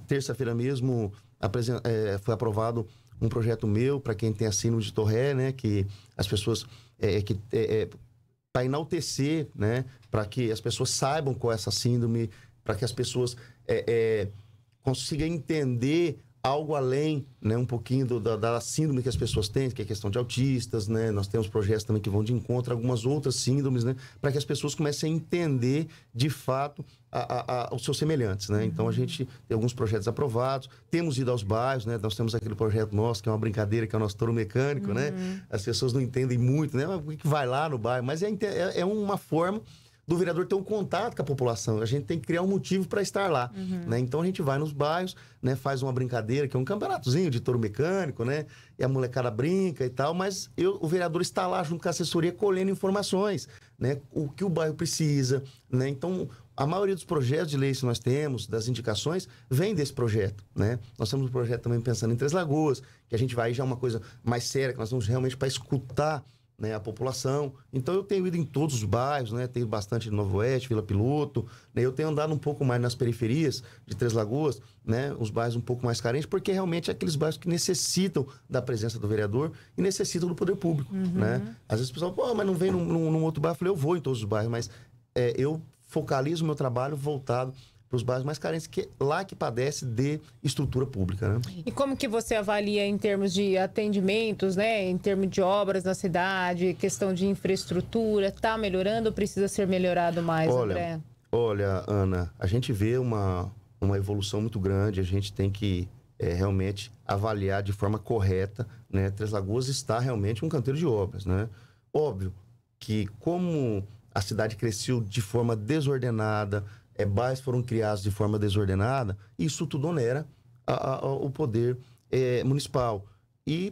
Terça-feira mesmo apresent, é, foi aprovado um projeto meu para quem tem a síndrome de Torré, né? Que as pessoas. É, é que, é, é, para enaltecer, né? Para que as pessoas saibam qual é essa síndrome, para que as pessoas é, consigam entender algo além, né, um pouquinho do, da, da, síndrome que as pessoas têm, que é a questão de autistas, né? Nós temos projetos também que vão de encontro a algumas outras síndromes, né? Para que as pessoas comecem a entender, de fato, a, a, a, os seus semelhantes, né? Então, a uhum. gente tem alguns projetos aprovados, temos ido aos bairros, né? Nós temos aquele projeto nosso, que é uma brincadeira, que é o nosso touro mecânico, né. uhum. né? As pessoas não entendem muito, né? o que vai lá no bairro, mas é, é, é uma forma do vereador ter um contato com a população. A gente tem que criar um motivo para estar lá. Uhum. Né? Então a gente vai nos bairros, né? faz uma brincadeira, que é um campeonatozinho de touro mecânico, né? E a molecada brinca e tal, mas eu, o vereador está lá junto com a assessoria colhendo informações, né? O que o bairro precisa, né? Então, a maioria dos projetos de lei que nós temos, das indicações, vem desse projeto, né? Nós temos um projeto também pensando em Três Lagoas, que a gente vai já é uma coisa mais séria, que nós vamos realmente para escutar né, a população. Então eu tenho ido em todos os bairros, né, tenho bastante no Novo Oeste, Vila Piloto, né, eu tenho andado um pouco mais nas periferias de Três Lagoas, né, os bairros um pouco mais carentes, porque realmente é aqueles bairros que necessitam da presença do vereador e necessitam do poder público, uhum. né. Às vezes o pessoal, pô, mas não vem num, num, num outro bairro? Eu falei, eu vou em todos os bairros, mas é, eu focalizo o meu trabalho voltado para os bairros mais carentes, que é lá que padece de estrutura pública. Né? E como que você avalia em termos de atendimentos, né? em termos de obras na cidade, questão de infraestrutura, está melhorando ou precisa ser melhorado mais, olha, André? Olha, Ana, a gente vê uma, uma evolução muito grande, a gente tem que é, realmente avaliar de forma correta. Né? Três Lagoas está realmente um canteiro de obras. Né? Óbvio que como a cidade cresceu de forma desordenada, é, bairros foram criados de forma desordenada, isso tudo onera a, a, o poder é, municipal. E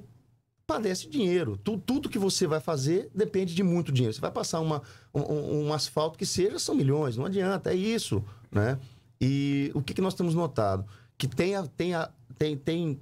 padece dinheiro. Tu, tudo que você vai fazer depende de muito dinheiro. Você vai passar uma, um, um asfalto que seja, são milhões, não adianta, é isso. Né? E o que, que nós temos notado? Que tem, a, tem, a, tem, tem,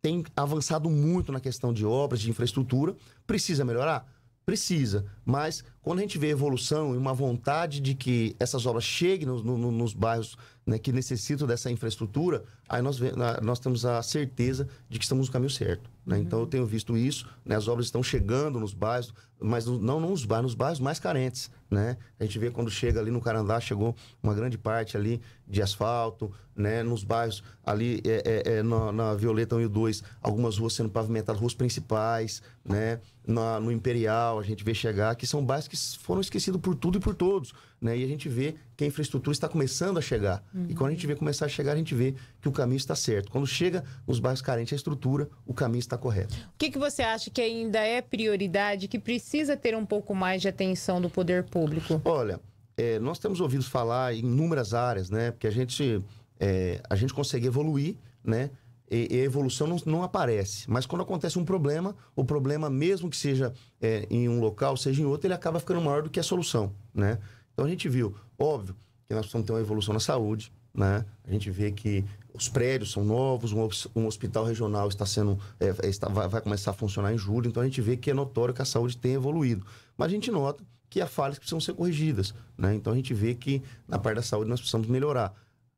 tem avançado muito na questão de obras, de infraestrutura, precisa melhorar? Precisa, mas quando a gente vê evolução e uma vontade de que essas obras cheguem nos, nos bairros né, que necessitam dessa infraestrutura, aí nós, nós temos a certeza de que estamos no caminho certo. Né? Uhum. Então eu tenho visto isso, né, as obras estão chegando nos bairros, mas não nos bairros, nos bairros mais carentes. Né? A gente vê quando chega ali no Carandá, chegou uma grande parte ali de asfalto, né? nos bairros ali é, é, é, na, na, Violeta 1 e 2, algumas ruas sendo pavimentadas, ruas principais, né? Na, no Imperial, a gente vê chegar, que são bairros que foram esquecidos por tudo e por todos. Né? E a gente vê que a infraestrutura está começando a chegar. Uhum. E quando a gente vê começar a chegar, a gente vê que o caminho está certo. Quando chega nos bairros carentes a estrutura, o caminho está correto. O que, que você acha que ainda é prioridade, que precisa ter um pouco mais de atenção do poder público? Olha, é, nós temos ouvido falar em inúmeras áreas, né? Porque a gente, é, a gente consegue evoluir, né? e, a evolução não, não, aparece. Mas quando acontece um problema, o problema, mesmo que seja é, em um local, seja em outro, ele acaba ficando maior do que a solução, né? Então a gente viu, óbvio, que nós precisamos ter uma evolução na saúde, né? A gente vê que os prédios são novos, um, um hospital regional está sendo, é, está, vai, vai, começar a funcionar em julho, então a gente vê que é notório que a saúde tem evoluído. Mas a gente nota que há falhas que precisam ser corrigidas, né? Então a gente vê que na parte da saúde nós precisamos melhorar.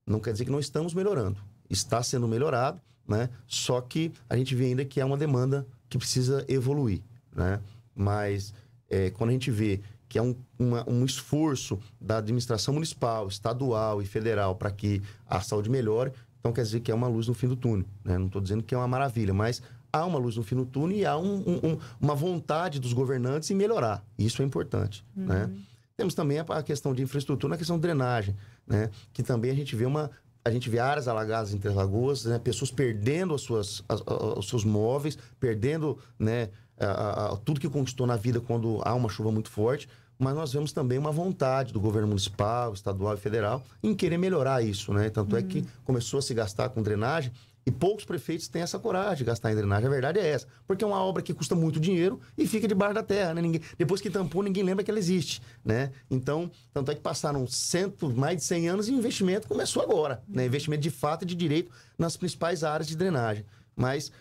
Não quer dizer que não estamos melhorando, está sendo melhorado, né? Só que a gente vê ainda que há uma demanda que precisa evoluir, né? Mas é, quando a gente vê que é um, uma, um esforço da administração municipal, estadual e federal para que a saúde melhore. Então, quer dizer que é uma luz no fim do túnel. Né? Não estou dizendo que é uma maravilha, mas há uma luz no fim do túnel e há um, um, uma vontade dos governantes em melhorar. Isso é importante. Uhum. Né? Temos também a questão de infraestrutura, a questão de drenagem, né? que também a gente vê uma. A gente vê áreas alagadas entre as lagoas, né? pessoas perdendo as suas, as, os seus móveis, perdendo né? a, a, tudo que conquistou na vida quando há uma chuva muito forte mas nós vemos também uma vontade do governo municipal, estadual e federal em querer melhorar isso, né? Tanto uhum. é que uhum. começou a se gastar com drenagem e poucos prefeitos têm essa coragem de gastar em drenagem. A verdade é essa, porque é uma obra que custa muito dinheiro e fica debaixo da terra, né? Ninguém, depois que tampou, ninguém lembra que ela existe, né? Então, tanto é que passaram cento, mais de 100 anos e investimento começou agora, né? Investimento de fato e de direito nas principais áreas de drenagem. Mas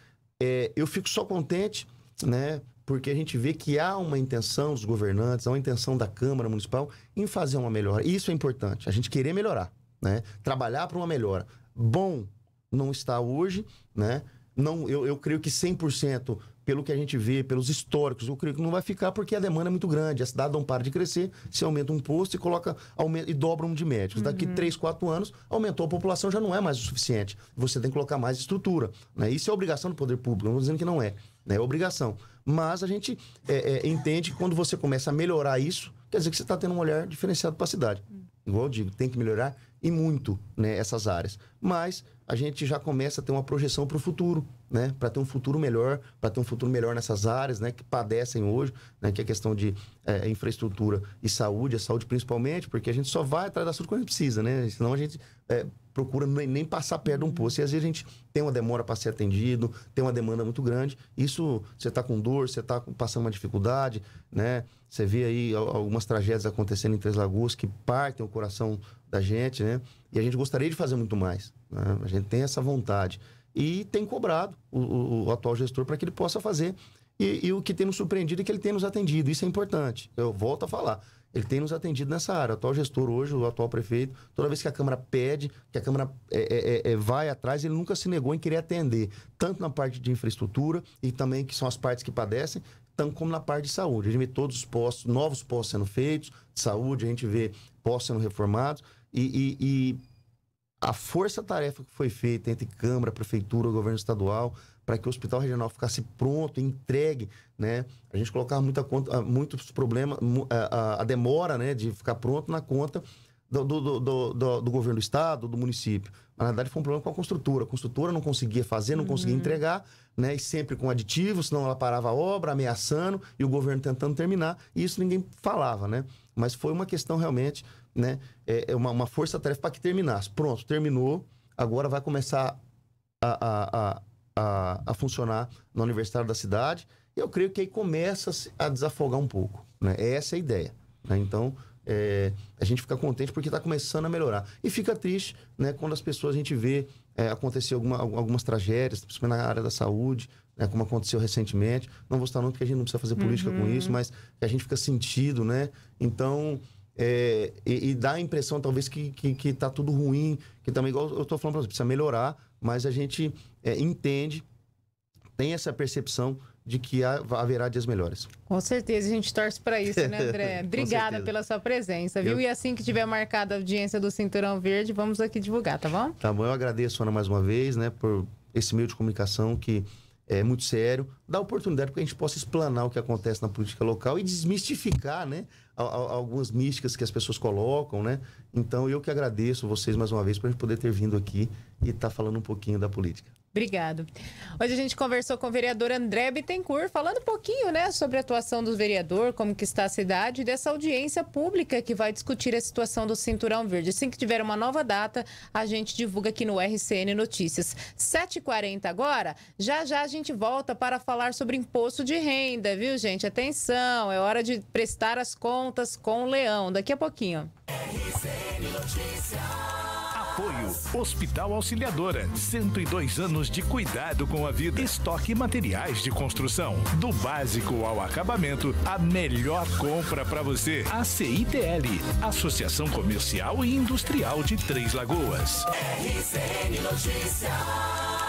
é, eu fico só contente, né? porque a gente vê que há uma intenção dos governantes, há uma intenção da Câmara Municipal em fazer uma melhora. Isso é importante, a gente querer melhorar, né? Trabalhar para uma melhora. Bom não está hoje, né? Não, eu, eu creio que 100%, pelo que a gente vê, pelos históricos, eu creio que não vai ficar porque a demanda é muito grande. A cidade não para de crescer, se aumenta um posto e coloca aumenta, e dobra um de médicos. Uhum. Daqui 3, 4 anos, aumentou a população, já não é mais o suficiente. Você tem que colocar mais estrutura. Né? Isso é obrigação do poder público, não estou dizendo que não é, né? é obrigação. Mas a gente é, é, entende que quando você começa a melhorar isso, quer dizer que você está tendo um olhar diferenciado para a cidade. Hum. Igual eu digo, tem que melhorar e muito né, essas áreas. Mas a gente já começa a ter uma projeção para o futuro, né? Para ter um futuro melhor, para ter um futuro melhor nessas áreas, né? Que padecem hoje, né? Que é questão de é, infraestrutura e saúde, a saúde principalmente, porque a gente só vai atrás da saúde quando a gente precisa, né? Senão a gente é, procura nem, nem passar perto de um posto. E às vezes a gente tem uma demora para ser atendido, tem uma demanda muito grande. Isso, você está com dor, você está passando uma dificuldade, né? Você vê aí algumas tragédias acontecendo em Três Lagoas que partem o coração da gente, né? E a gente gostaria de fazer muito mais. Né? A gente tem essa vontade. E tem cobrado o, o, o atual gestor para que ele possa fazer. E, e o que tem nos surpreendido é que ele tem nos atendido. Isso é importante. Eu volto a falar ele tem nos atendido nessa área. O atual gestor hoje, o atual prefeito, toda vez que a Câmara pede, que a Câmara é, é, é, é, vai atrás, ele nunca se negou em querer atender, tanto na parte de infraestrutura e também que são as partes que padecem, tanto como na parte de saúde. A gente vê todos os postos, novos postos sendo feitos, de saúde, a gente vê postos sendo reformados e, e, e a força-tarefa que foi feita entre Câmara, Prefeitura, Governo Estadual, para que o hospital regional ficasse pronto, entregue, né? A gente colocava muita conta, ah, muitos problemas, a, ah, a, ah, a demora, né, de ficar pronto na conta do, do, do, do, governo do estado, do município. Mas, na verdade, foi um problema com a construtora. A construtora não conseguia fazer, não uhum. conseguia entregar, né? E sempre com aditivo, senão ela parava a obra, ameaçando, e o governo tentando terminar. E isso ninguém falava, né? Mas foi uma questão realmente, né? É, é uma, uma força-tarefa para que terminasse. Pronto, terminou. Agora vai começar a, a, a a, a funcionar na universidade da cidade. E eu creio que aí começa a desafogar um pouco. Né? é essa a ideia. Né? Então, é, a gente fica contente porque está começando a melhorar. E fica triste né, quando as pessoas a gente vê é, acontecer alguma, algumas tragédias, principalmente na área da saúde, né, como aconteceu recentemente. Não vou citar não porque a gente não precisa fazer política uhum. com isso, mas a gente fica sentido, né? Então, é, e, e, dá a impressão talvez que, que, que tá tudo ruim, que também, igual eu estou falando para você, precisa melhorar mas a gente é, entende, tem essa percepção de que haverá dias melhores. Com certeza, a gente torce para isso, né, André? Obrigada pela sua presença, viu? Eu... E assim que tiver marcada a audiência do Cinturão Verde, vamos aqui divulgar, tá bom? Tá bom, eu agradeço, Ana, mais uma vez, né, por esse meio de comunicação que é muito sério, dá oportunidade para que a gente possa explanar o que acontece na política local e desmistificar, né, algumas místicas que as pessoas colocam, né? Então eu que agradeço vocês mais uma vez para a gente poder ter vindo aqui e estar tá falando um pouquinho da política. Obrigado. Hoje a gente conversou com o vereador André Bittencourt, falando um pouquinho né, sobre a atuação do vereador, como que está a cidade, e dessa audiência pública que vai discutir a situação do Cinturão Verde. Assim que tiver uma nova data, a gente divulga aqui no RCN Notícias. 7h40 agora, já já a gente volta para falar sobre imposto de renda, viu gente? Atenção, é hora de prestar as contas com o Leão. Daqui a pouquinho. RCN Notícias. Apoio Hospital Auxiliadora. 102 anos de cuidado com a vida. Estoque materiais de construção. Do básico ao acabamento, a melhor compra para você. ACITL, Associação Comercial e Industrial de Três Lagoas. RCN Notícias.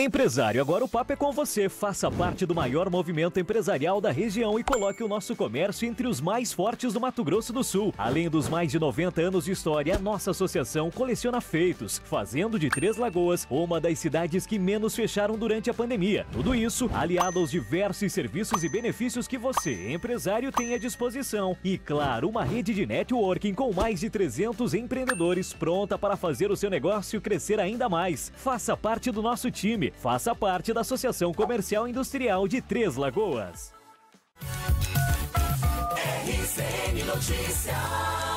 Empresário, agora o papo é com você. Faça parte do maior movimento empresarial da região e coloque o nosso comércio entre os mais fortes do Mato Grosso do Sul. Além dos mais de 90 anos de história, a nossa associação coleciona feitos, fazendo de Três Lagoas uma das cidades que menos fecharam durante a pandemia. Tudo isso aliado aos diversos serviços e benefícios que você, empresário, tem à disposição. E claro, uma rede de networking com mais de 300 empreendedores pronta para fazer o seu negócio crescer ainda mais. Faça parte do nosso time. Faça parte da Associação Comercial Industrial de Três Lagoas. RCN Notícias.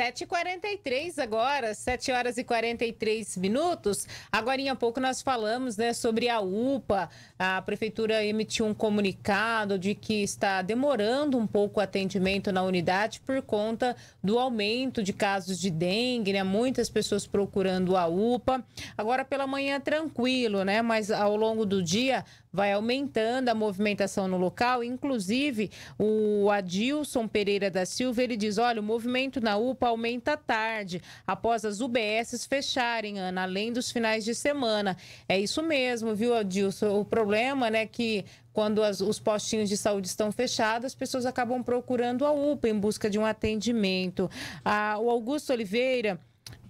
7h43 agora, 7 horas e 43 minutos. Agora em pouco nós falamos né, sobre a UPA. A prefeitura emitiu um comunicado de que está demorando um pouco o atendimento na unidade por conta do aumento de casos de dengue, né? Muitas pessoas procurando a UPA. Agora pela manhã tranquilo, né? Mas ao longo do dia vai aumentando a movimentação no local. Inclusive, o Adilson Pereira da Silva, ele diz, olha, o movimento na UPA aumenta tarde, após as UBSs fecharem, Ana, além dos finais de semana. É isso mesmo, viu, Adilson? O problema, né, que quando as, os postinhos de saúde estão fechados, as pessoas acabam procurando a UPA em busca de um atendimento. Ah, o Augusto Oliveira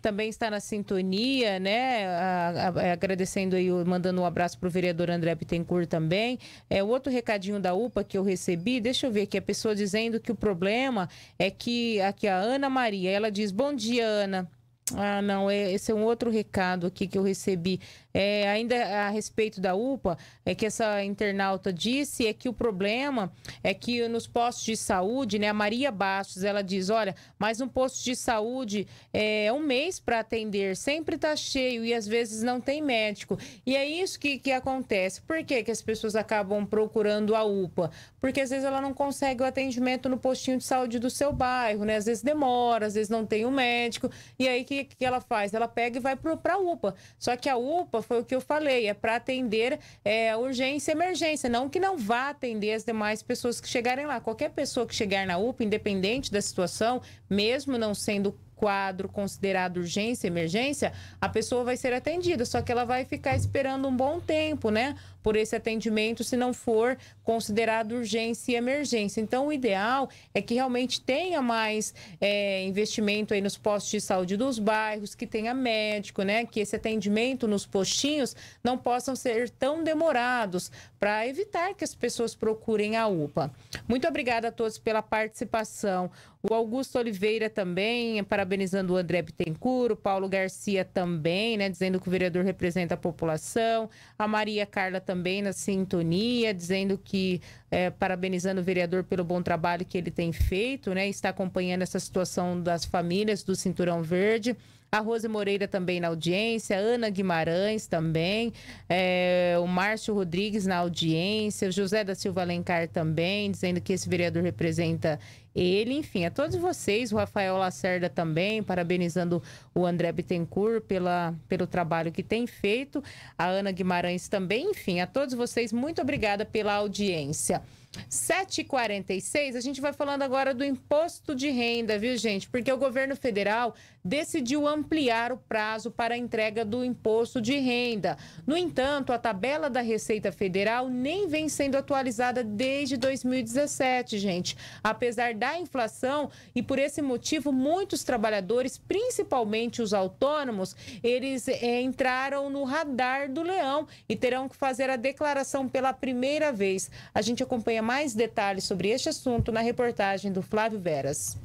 também está na sintonia, né? A, a, agradecendo aí, mandando um abraço para o vereador André Bittencourt também. É, outro recadinho da UPA que eu recebi, deixa eu ver aqui, a pessoa dizendo que o problema é que aqui a Ana Maria, ela diz, bom dia, Ana. Ah, não, é, esse é um outro recado aqui que eu recebi. É, ainda a respeito da UPA, é que essa internauta disse é que o problema é que nos postos de saúde, né, a Maria Bastos, ela diz, olha, mas um posto de saúde é um mês para atender, sempre está cheio e às vezes não tem médico. E é isso que, que acontece. Por que, que as pessoas acabam procurando a UPA? Porque às vezes ela não consegue o atendimento no postinho de saúde do seu bairro, né? Às vezes demora, às vezes não tem o um médico, e aí que o que ela faz? Ela pega e vai para a UPA. Só que a UPA, foi o que eu falei, é para atender é, urgência e emergência, não que não vá atender as demais pessoas que chegarem lá. Qualquer pessoa que chegar na UPA, independente da situação, mesmo não sendo quadro considerado urgência, emergência, a pessoa vai ser atendida, só que ela vai ficar esperando um bom tempo, né? por esse atendimento se não for considerado urgência e emergência. Então, o ideal é que realmente tenha mais é, investimento aí nos postos de saúde dos bairros, que tenha médico, né? Que esse atendimento nos postinhos não possam ser tão demorados para evitar que as pessoas procurem a UPA. Muito obrigada a todos pela participação. O Augusto Oliveira também, parabenizando o André Bittencourt, o Paulo Garcia também, né? Dizendo que o vereador representa a população. A Maria Carla também também na sintonia, dizendo que é, parabenizando o vereador pelo bom trabalho que ele tem feito, né? Está acompanhando essa situação das famílias do Cinturão Verde a Rose Moreira também na audiência, Ana Guimarães também, é, o Márcio Rodrigues na audiência, o José da Silva Alencar também, dizendo que esse vereador representa ele, enfim, a todos vocês, o Rafael Lacerda também, parabenizando o André Bittencourt pela, pelo trabalho que tem feito, a Ana Guimarães também, enfim, a todos vocês, muito obrigada pela audiência. 7h46, a gente vai falando agora do imposto de renda, viu, gente? Porque o governo federal decidiu ampliar o prazo para a entrega do imposto de renda. No entanto, a tabela da Receita Federal nem vem sendo atualizada desde 2017, gente. Apesar da inflação e por esse motivo, muitos trabalhadores, principalmente os autônomos, eles é, entraram no radar do leão e terão que fazer a declaração pela primeira vez. A gente acompanha acompanha mais detalhes sobre este assunto na reportagem do Flávio Veras.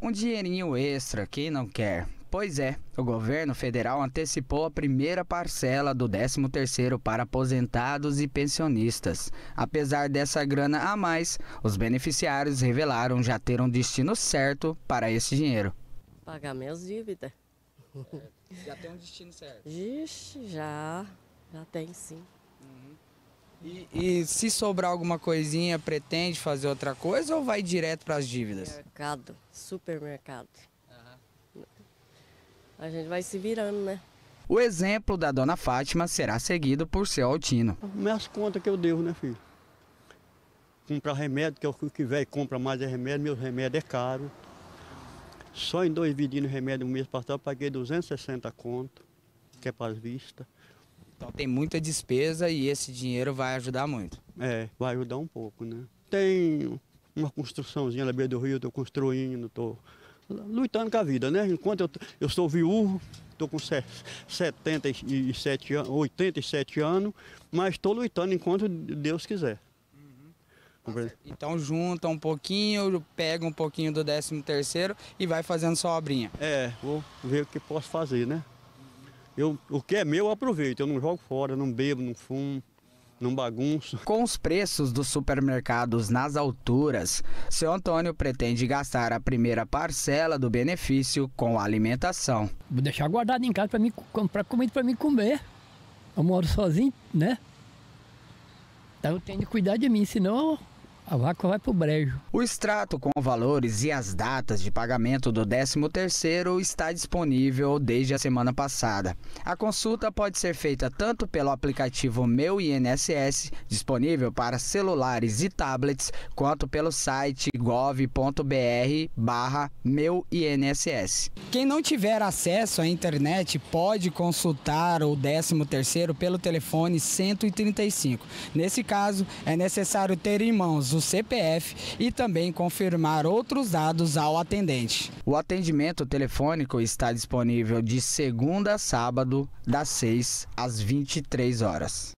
Um dinheirinho extra, quem não quer? Pois é, o governo federal antecipou a primeira parcela do 13º para aposentados e pensionistas. Apesar dessa grana a mais, os beneficiários revelaram já ter um destino certo para esse dinheiro. Pagar minhas dívidas. É, já tem um destino certo? Ixi, já, já tem sim. E, e, se sobrar alguma coisinha, pretende fazer outra coisa ou vai direto para as dívidas? Mercado, supermercado. Uhum. A gente vai se virando, né? O exemplo da dona Fátima será seguido por seu Altino. Minhas contas que eu devo, né, filho? Comprar remédio, que é o que velho compra mais é remédio, meu remédio é caro. Só em dois vidinhos de remédio um mês passado eu paguei 260 conto, que é para as vistas. Então tem muita despesa e esse dinheiro vai ajudar muito. É, vai ajudar um pouco, né? Tem uma construçãozinha na beira do rio, estou construindo, estou lutando com a vida, né? Enquanto eu, eu sou viúvo, estou com 77 anos, 87 anos, mas estou lutando enquanto Deus quiser. Uhum. Então junta um pouquinho, pega um pouquinho do 13 terceiro e vai fazendo sua obrinha. É, vou ver o que posso fazer, né? eu, o que é meu eu aproveito, eu não jogo fora, não bebo, não fumo. Não bagunço. Com os preços dos supermercados nas alturas, seu Antônio pretende gastar a primeira parcela do benefício com alimentação. Vou deixar guardado em casa para mim comprar comida para mim comer. Eu moro sozinho, né? Então eu tenho que cuidar de mim, senão a vaca vai pro brejo. O extrato com valores e as datas de pagamento do 13º está disponível desde a semana passada. A consulta pode ser feita tanto pelo aplicativo Meu INSS, disponível para celulares e tablets, quanto pelo site gov.br barra Meu INSS. Quem não tiver acesso à internet pode consultar o 13º pelo telefone 135. Nesse caso, é necessário ter em mãos o CPF e também confirmar outros dados ao atendente. O atendimento telefônico está disponível de segunda a sábado, das 6 às 23 horas.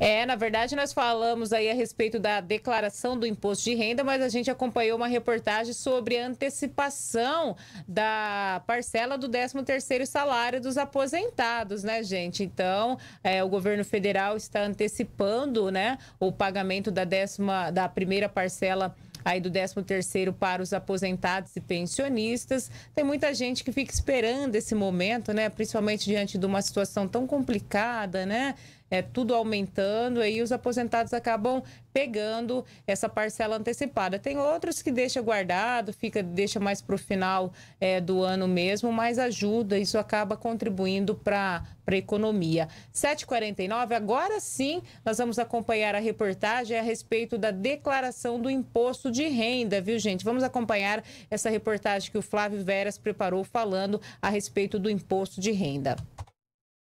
É, na verdade, nós falamos aí a respeito da declaração do imposto de renda, mas a gente acompanhou uma reportagem sobre a antecipação da parcela do 13º salário dos aposentados, né, gente? Então, é, o governo federal está antecipando, né, o pagamento da, décima, da primeira parcela aí do 13º para os aposentados e pensionistas. Tem muita gente que fica esperando esse momento, né? Principalmente diante de uma situação tão complicada, né? é, tudo aumentando, aí os aposentados acabam pegando essa parcela antecipada. Tem outros que deixa guardado, fica deixa mais para o final é, do ano mesmo, mas ajuda, isso acaba contribuindo para a economia. 7h49, agora sim, nós vamos acompanhar a reportagem a respeito da declaração do imposto de renda, viu gente? Vamos acompanhar essa reportagem que o Flávio Veras preparou falando a respeito do imposto de renda.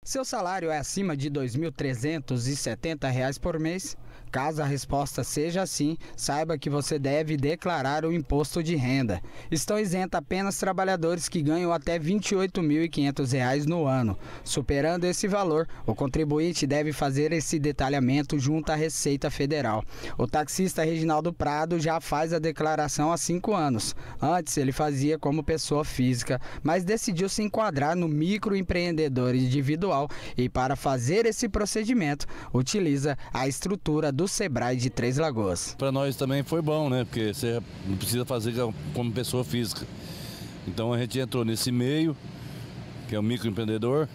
Seu salário é acima de R$ 2.370 por mês, Caso a resposta seja sim, saiba que você deve declarar o imposto de renda. Estão isentos apenas trabalhadores que ganham até R$ 28.500 no ano. Superando esse valor, o contribuinte deve fazer esse detalhamento junto à Receita Federal. O taxista Reginaldo Prado já faz a declaração há cinco anos. Antes ele fazia como pessoa física, mas decidiu se enquadrar no microempreendedor individual e para fazer esse procedimento utiliza a estrutura do do Sebrae de Três Lagoas. Para nós também foi bom, né? Porque você não precisa fazer como pessoa física. Então a gente entrou nesse meio, que é o microempreendedor,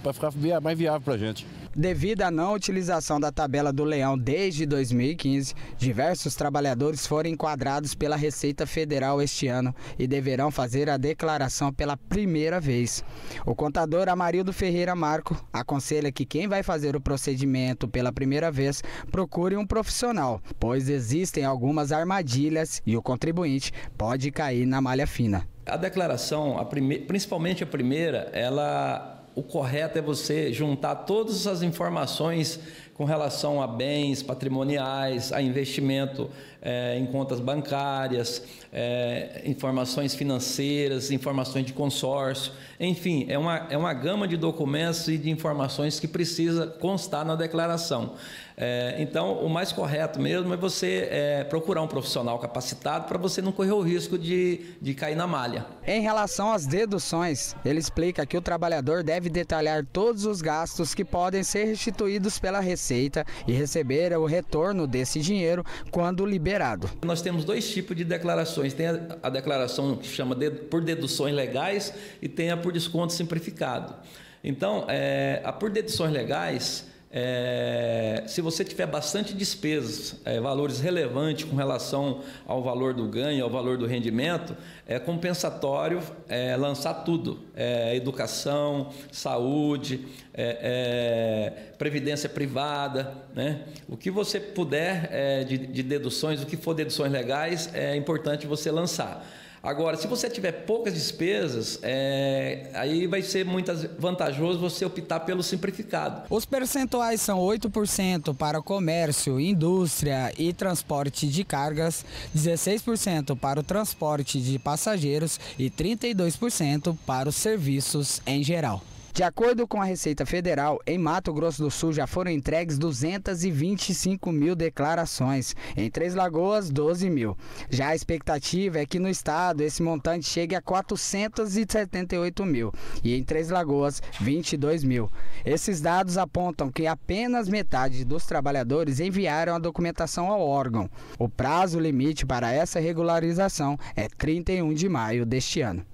para ficar mais viável para a gente. Devido à não utilização da tabela do leão desde 2015, diversos trabalhadores foram enquadrados pela Receita Federal este ano e deverão fazer a declaração pela primeira vez. O contador Amarildo Ferreira Marco aconselha que quem vai fazer o procedimento pela primeira vez procure um profissional, pois existem algumas armadilhas e o contribuinte pode cair na malha fina. A declaração, a prime... principalmente a primeira, ela o correto é você juntar todas as informações com relação a bens patrimoniais, a investimento é, em contas bancárias, é, informações financeiras, informações de consórcio, enfim, é uma, é uma gama de documentos e de informações que precisa constar na declaração. É, então, o mais correto mesmo é você é, procurar um profissional capacitado para você não correr o risco de, de cair na malha. Em relação às deduções, ele explica que o trabalhador deve detalhar todos os gastos que podem ser restituídos pela Receita e receber o retorno desse dinheiro quando liberado. Nós temos dois tipos de declarações: tem a, a declaração que chama de, por deduções legais e tem a por desconto simplificado. Então, é, a por deduções legais é, se você tiver bastante despesas, é, valores relevantes com relação ao valor do ganho, ao valor do rendimento, é compensatório é, lançar tudo: é, educação, saúde, é, é, previdência privada, né? o que você puder de, de, deduções, o que for deduções legais, é importante você lançar. Agora, se você tiver poucas despesas, é, aí vai ser muito vantajoso você optar pelo simplificado. Os percentuais são 8% para comércio, indústria e transporte de cargas, 16% para o transporte de passageiros e 32% para os serviços em geral. De acordo com a Receita Federal, em Mato Grosso do Sul já foram entregues 225 mil declarações, em Três Lagoas, 12 mil. Já a expectativa é que no estado esse montante chegue a 478 mil e em Três Lagoas, 22 mil. Esses dados apontam que apenas metade dos trabalhadores enviaram a documentação ao órgão. O prazo limite para essa regularização é 31 de maio deste ano.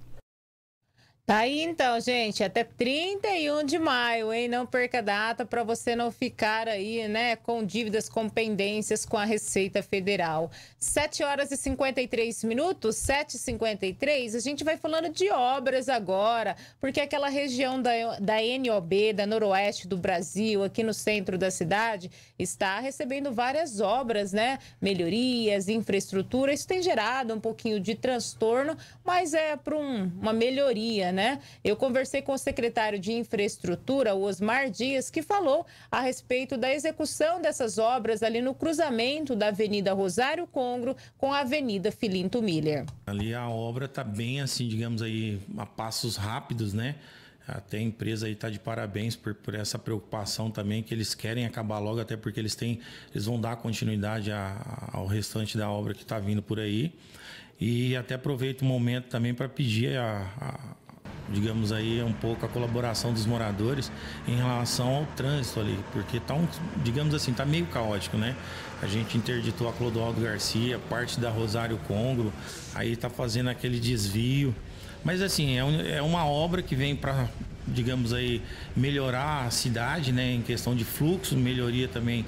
Tá aí então, gente, até 31 de maio, hein? Não perca a data para você não ficar aí, né, com dívidas, com pendências com a Receita Federal. 7 horas e 53 minutos, 7h53, a gente vai falando de obras agora, porque aquela região da, da NOB, da Noroeste do Brasil, aqui no centro da cidade, está recebendo várias obras, né? Melhorias, infraestrutura, isso tem gerado um pouquinho de transtorno, mas é para um, uma melhoria, né? né? Eu conversei com o secretário de Infraestrutura, Osmar Dias, que falou a respeito da execução dessas obras ali no cruzamento da Avenida Rosário Congro com a Avenida Filinto Miller. Ali a obra está bem assim, digamos aí, a passos rápidos, né? Até a empresa aí tá de parabéns por, por essa preocupação também, que eles querem acabar logo, até porque eles têm. Eles vão dar continuidade a, a, ao restante da obra que está vindo por aí. E até aproveito o momento também para pedir a, digamos aí, um pouco a colaboração dos moradores em relação ao trânsito ali, porque tá um, digamos assim, tá meio caótico, né? A gente interditou a Clodoaldo Garcia, parte da Rosário Congro, aí tá fazendo aquele desvio. Mas assim, é, um, é uma obra que vem para digamos aí, melhorar a cidade, né, em questão de fluxo, melhoria também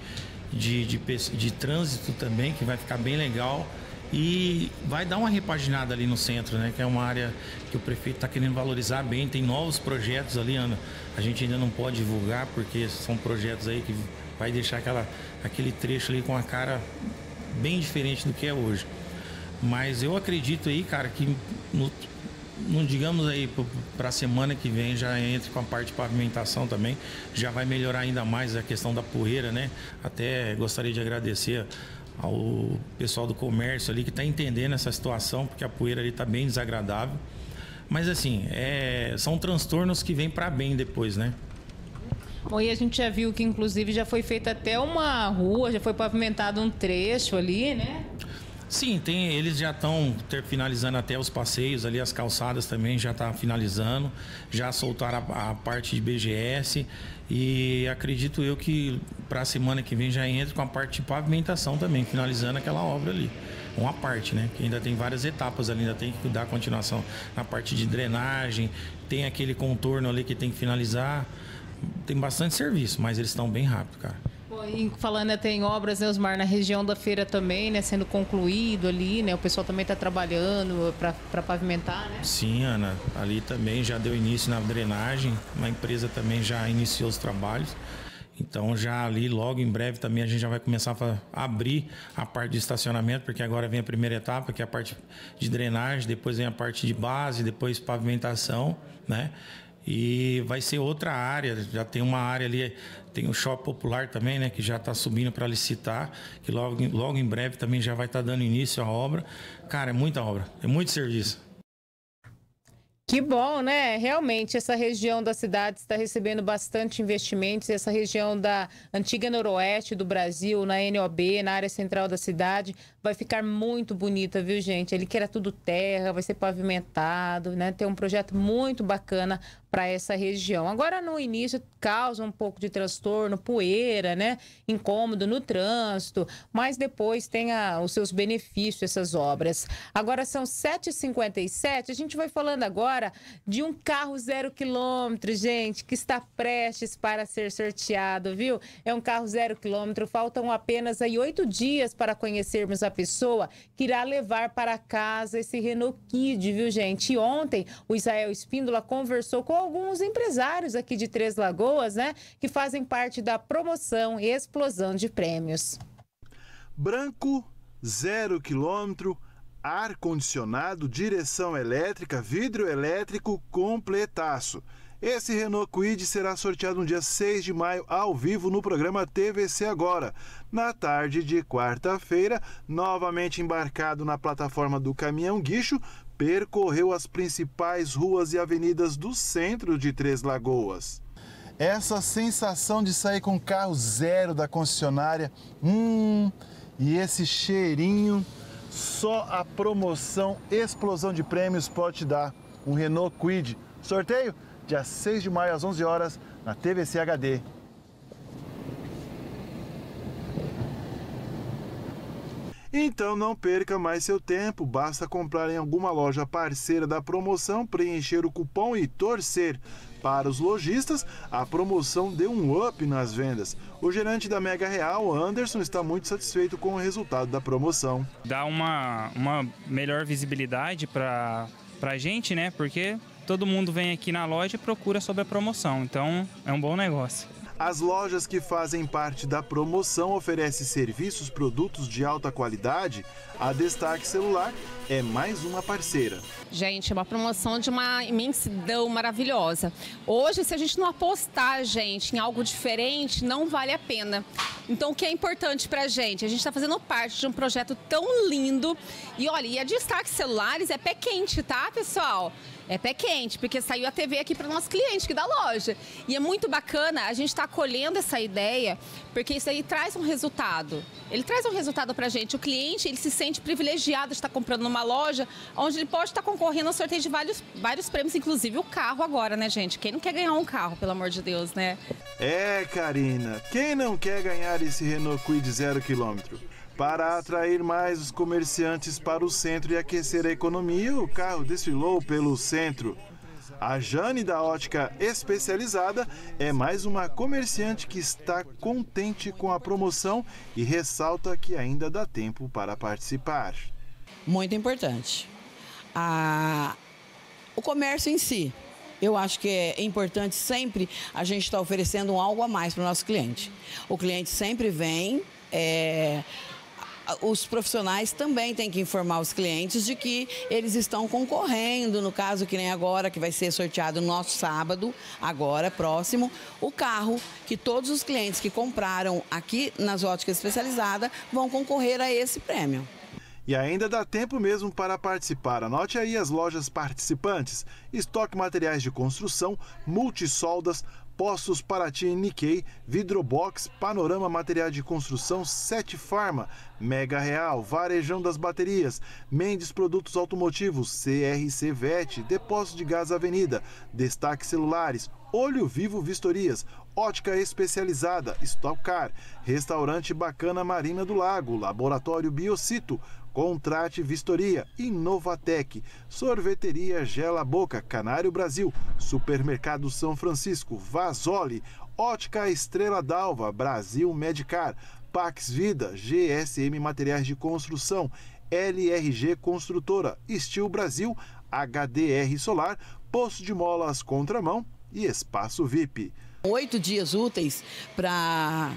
de, de, de trânsito também, que vai ficar bem legal e vai dar uma repaginada ali no centro, né? Que é uma área que o prefeito está querendo valorizar bem. Tem novos projetos ali, Ana. A gente ainda não pode divulgar porque são projetos aí que vai deixar aquela, aquele trecho ali com a cara bem diferente do que é hoje. Mas eu acredito aí, cara, que no, não digamos aí para a semana que vem já entre com a parte de pavimentação também, já vai melhorar ainda mais a questão da poeira, né? Até gostaria de agradecer ao pessoal do comércio ali que está entendendo essa situação, porque a poeira ali está bem desagradável. Mas assim, é, são transtornos que vêm para bem depois, né? Bom, e a gente já viu que inclusive já foi feita até uma rua, já foi pavimentado um trecho ali, né? Sim, tem, eles já estão finalizando até os passeios ali, as calçadas também já está finalizando, já soltaram a, a, parte de BGS e acredito eu que para a semana que vem já entra com a parte de pavimentação também, finalizando aquela obra ali. Uma parte, né? Que ainda tem várias etapas ali, ainda tem que dar continuação na parte de drenagem, tem aquele contorno ali que tem que finalizar. Tem bastante serviço, mas eles estão bem rápido, cara. Bom, e falando até em obras, né, Osmar, na região da feira também, né, sendo concluído ali, né, o pessoal também está trabalhando para pavimentar, né? Sim, Ana, ali também já deu início na drenagem, uma empresa também já iniciou os trabalhos, então já ali, logo em breve também a gente já vai começar a abrir a parte de estacionamento, porque agora vem a primeira etapa, que é a parte de drenagem, depois vem a parte de base, depois pavimentação, né? E vai ser outra área, já tem uma área ali, tem o shopping popular também, né, que já está subindo para licitar, que logo, logo em breve também já vai estar tá dando início à obra. Cara, é muita obra, é muito serviço. Que bom, né? Realmente, essa região da cidade está recebendo bastante investimentos. Essa região da antiga noroeste do Brasil, na NOB, na área central da cidade, vai ficar muito bonita, viu, gente? Ele que era tudo terra, vai ser pavimentado, né? Tem um projeto muito bacana para essa região. Agora, no início, causa um pouco de transtorno, poeira, né? Incômodo no trânsito, mas depois tem a, os seus benefícios, essas obras. Agora são 7h57, a gente vai falando agora de um carro zero quilômetro, gente, que está prestes para ser sorteado, viu? É um carro zero quilômetro, faltam apenas aí oito dias para conhecermos a pessoa que irá levar para casa esse Renault Kid, viu, gente? E ontem, o Israel Espíndola conversou com alguns empresários aqui de Três Lagoas, né, que fazem parte da promoção e explosão de prêmios. Branco, zero quilômetro, ar-condicionado, direção elétrica, vidro elétrico completaço. Esse Renault Quid será sorteado no dia 6 de maio ao vivo no programa TVC Agora. Na tarde de quarta-feira, novamente embarcado na plataforma do caminhão guicho, percorreu as principais ruas e avenidas do centro de Três Lagoas. Essa sensação de sair com carro zero da concessionária, hum, e esse cheirinho, só a promoção Explosão de Prêmios pode te dar. Um Renault Quid. Sorteio dia 6 de maio às 11 horas na TVC HD. Então não perca mais seu tempo, basta comprar em alguma loja parceira da promoção, preencher o cupom e torcer. Para os lojistas, a promoção deu um up nas vendas. O gerente da Mega Real, Anderson, está muito satisfeito com o resultado da promoção. Dá uma, uma melhor visibilidade para a gente, né? Porque todo mundo vem aqui na loja e procura sobre a promoção. Então é um bom negócio. As lojas que fazem parte da promoção oferecem serviços, produtos de alta qualidade. A Destaque Celular é mais uma parceira. Gente, é uma promoção de uma imensidão maravilhosa. Hoje, se a gente não apostar, gente, em algo diferente, não vale a pena. Então, o que é importante para a gente? A gente está fazendo parte de um projeto tão lindo. E olha, e a Destaque Celulares é pé quente, tá, pessoal? é pé quente, porque saiu a TV aqui para o nosso cliente que da loja. E é muito bacana, a gente está acolhendo essa ideia, porque isso aí traz um resultado. Ele traz um resultado para a gente. O cliente ele se sente privilegiado de estar comprando numa loja onde ele pode estar concorrendo a sorteio de vários, vários prêmios, inclusive o carro agora, né, gente? Quem não quer ganhar um carro, pelo amor de Deus, né? É, Karina, quem não quer ganhar esse Renault Kwid zero quilômetro? Para atrair mais os comerciantes para o centro e aquecer a economia, o carro desfilou pelo centro. A Jane da Ótica Especializada é mais uma comerciante que está contente com a promoção e ressalta que ainda dá tempo para participar. Muito importante. A... O comércio em si. Eu acho que é importante sempre a gente estar tá oferecendo algo a mais para o nosso cliente. O cliente sempre vem, é, os profissionais também têm que informar os clientes de que eles estão concorrendo, no caso que nem agora, que vai ser sorteado no nosso sábado, agora próximo, o carro que todos os clientes que compraram aqui nas óticas especializadas vão concorrer a esse prêmio. E ainda dá tempo mesmo para participar. Anote aí as lojas participantes: Estoque Materiais de Construção, Multisoldas, Postos Paraty Nikkei, Vidrobox, Panorama Material de Construção, Sete Farma, Mega Real, Varejão das Baterias, Mendes Produtos Automotivos, CRC VET, Depósito de Gás Avenida, Destaque Celulares, Olho Vivo Vistorias, Ótica Especializada, Stock Car, Restaurante Bacana Marina do Lago, Laboratório Biocito, Contrate Vistoria, Inovatec, Sorveteria Gela Boca, Canário Brasil, Supermercado São Francisco, Vasoli, Ótica Estrela d'Alva, Brasil Medicar, Pax Vida, GSM Materiais de Construção, LRG Construtora, Steel Brasil, HDR Solar, Poço de Molas Contramão e Espaço VIP. Oito dias úteis para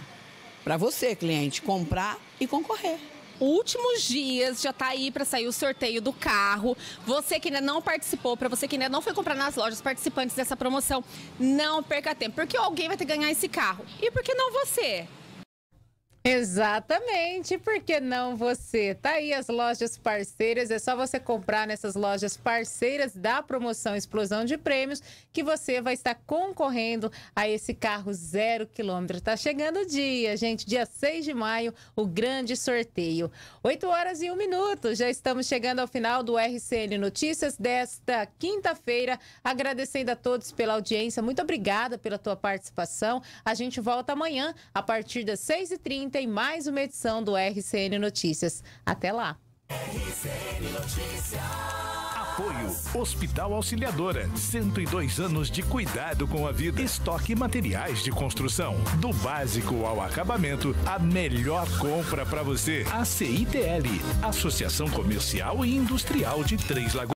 você, cliente, comprar e concorrer últimos dias, já está aí para sair o sorteio do carro. Você que ainda não participou, para você que ainda não foi comprar nas lojas participantes dessa promoção, não perca tempo, porque alguém vai ter que ganhar esse carro. E por que não você? Exatamente, porque não você? Tá aí as lojas parceiras, é só você comprar nessas lojas parceiras da promoção Explosão de Prêmios que você vai estar concorrendo a esse carro zero quilômetro. Tá chegando o dia, gente, dia 6 de maio, o grande sorteio. 8 horas e 1 minuto, já estamos chegando ao final do RCN Notícias desta quinta-feira. Agradecendo a todos pela audiência, muito obrigada pela tua participação. A gente volta amanhã a partir das 6h30 tem mais uma edição do RCN Notícias. Até lá. RCN Notícias. Apoio Hospital Auxiliadora, 102 anos de cuidado com a vida. Estoque materiais de construção, do básico ao acabamento, a melhor compra para você. A CITL, Associação Comercial e Industrial de Três Lagoas.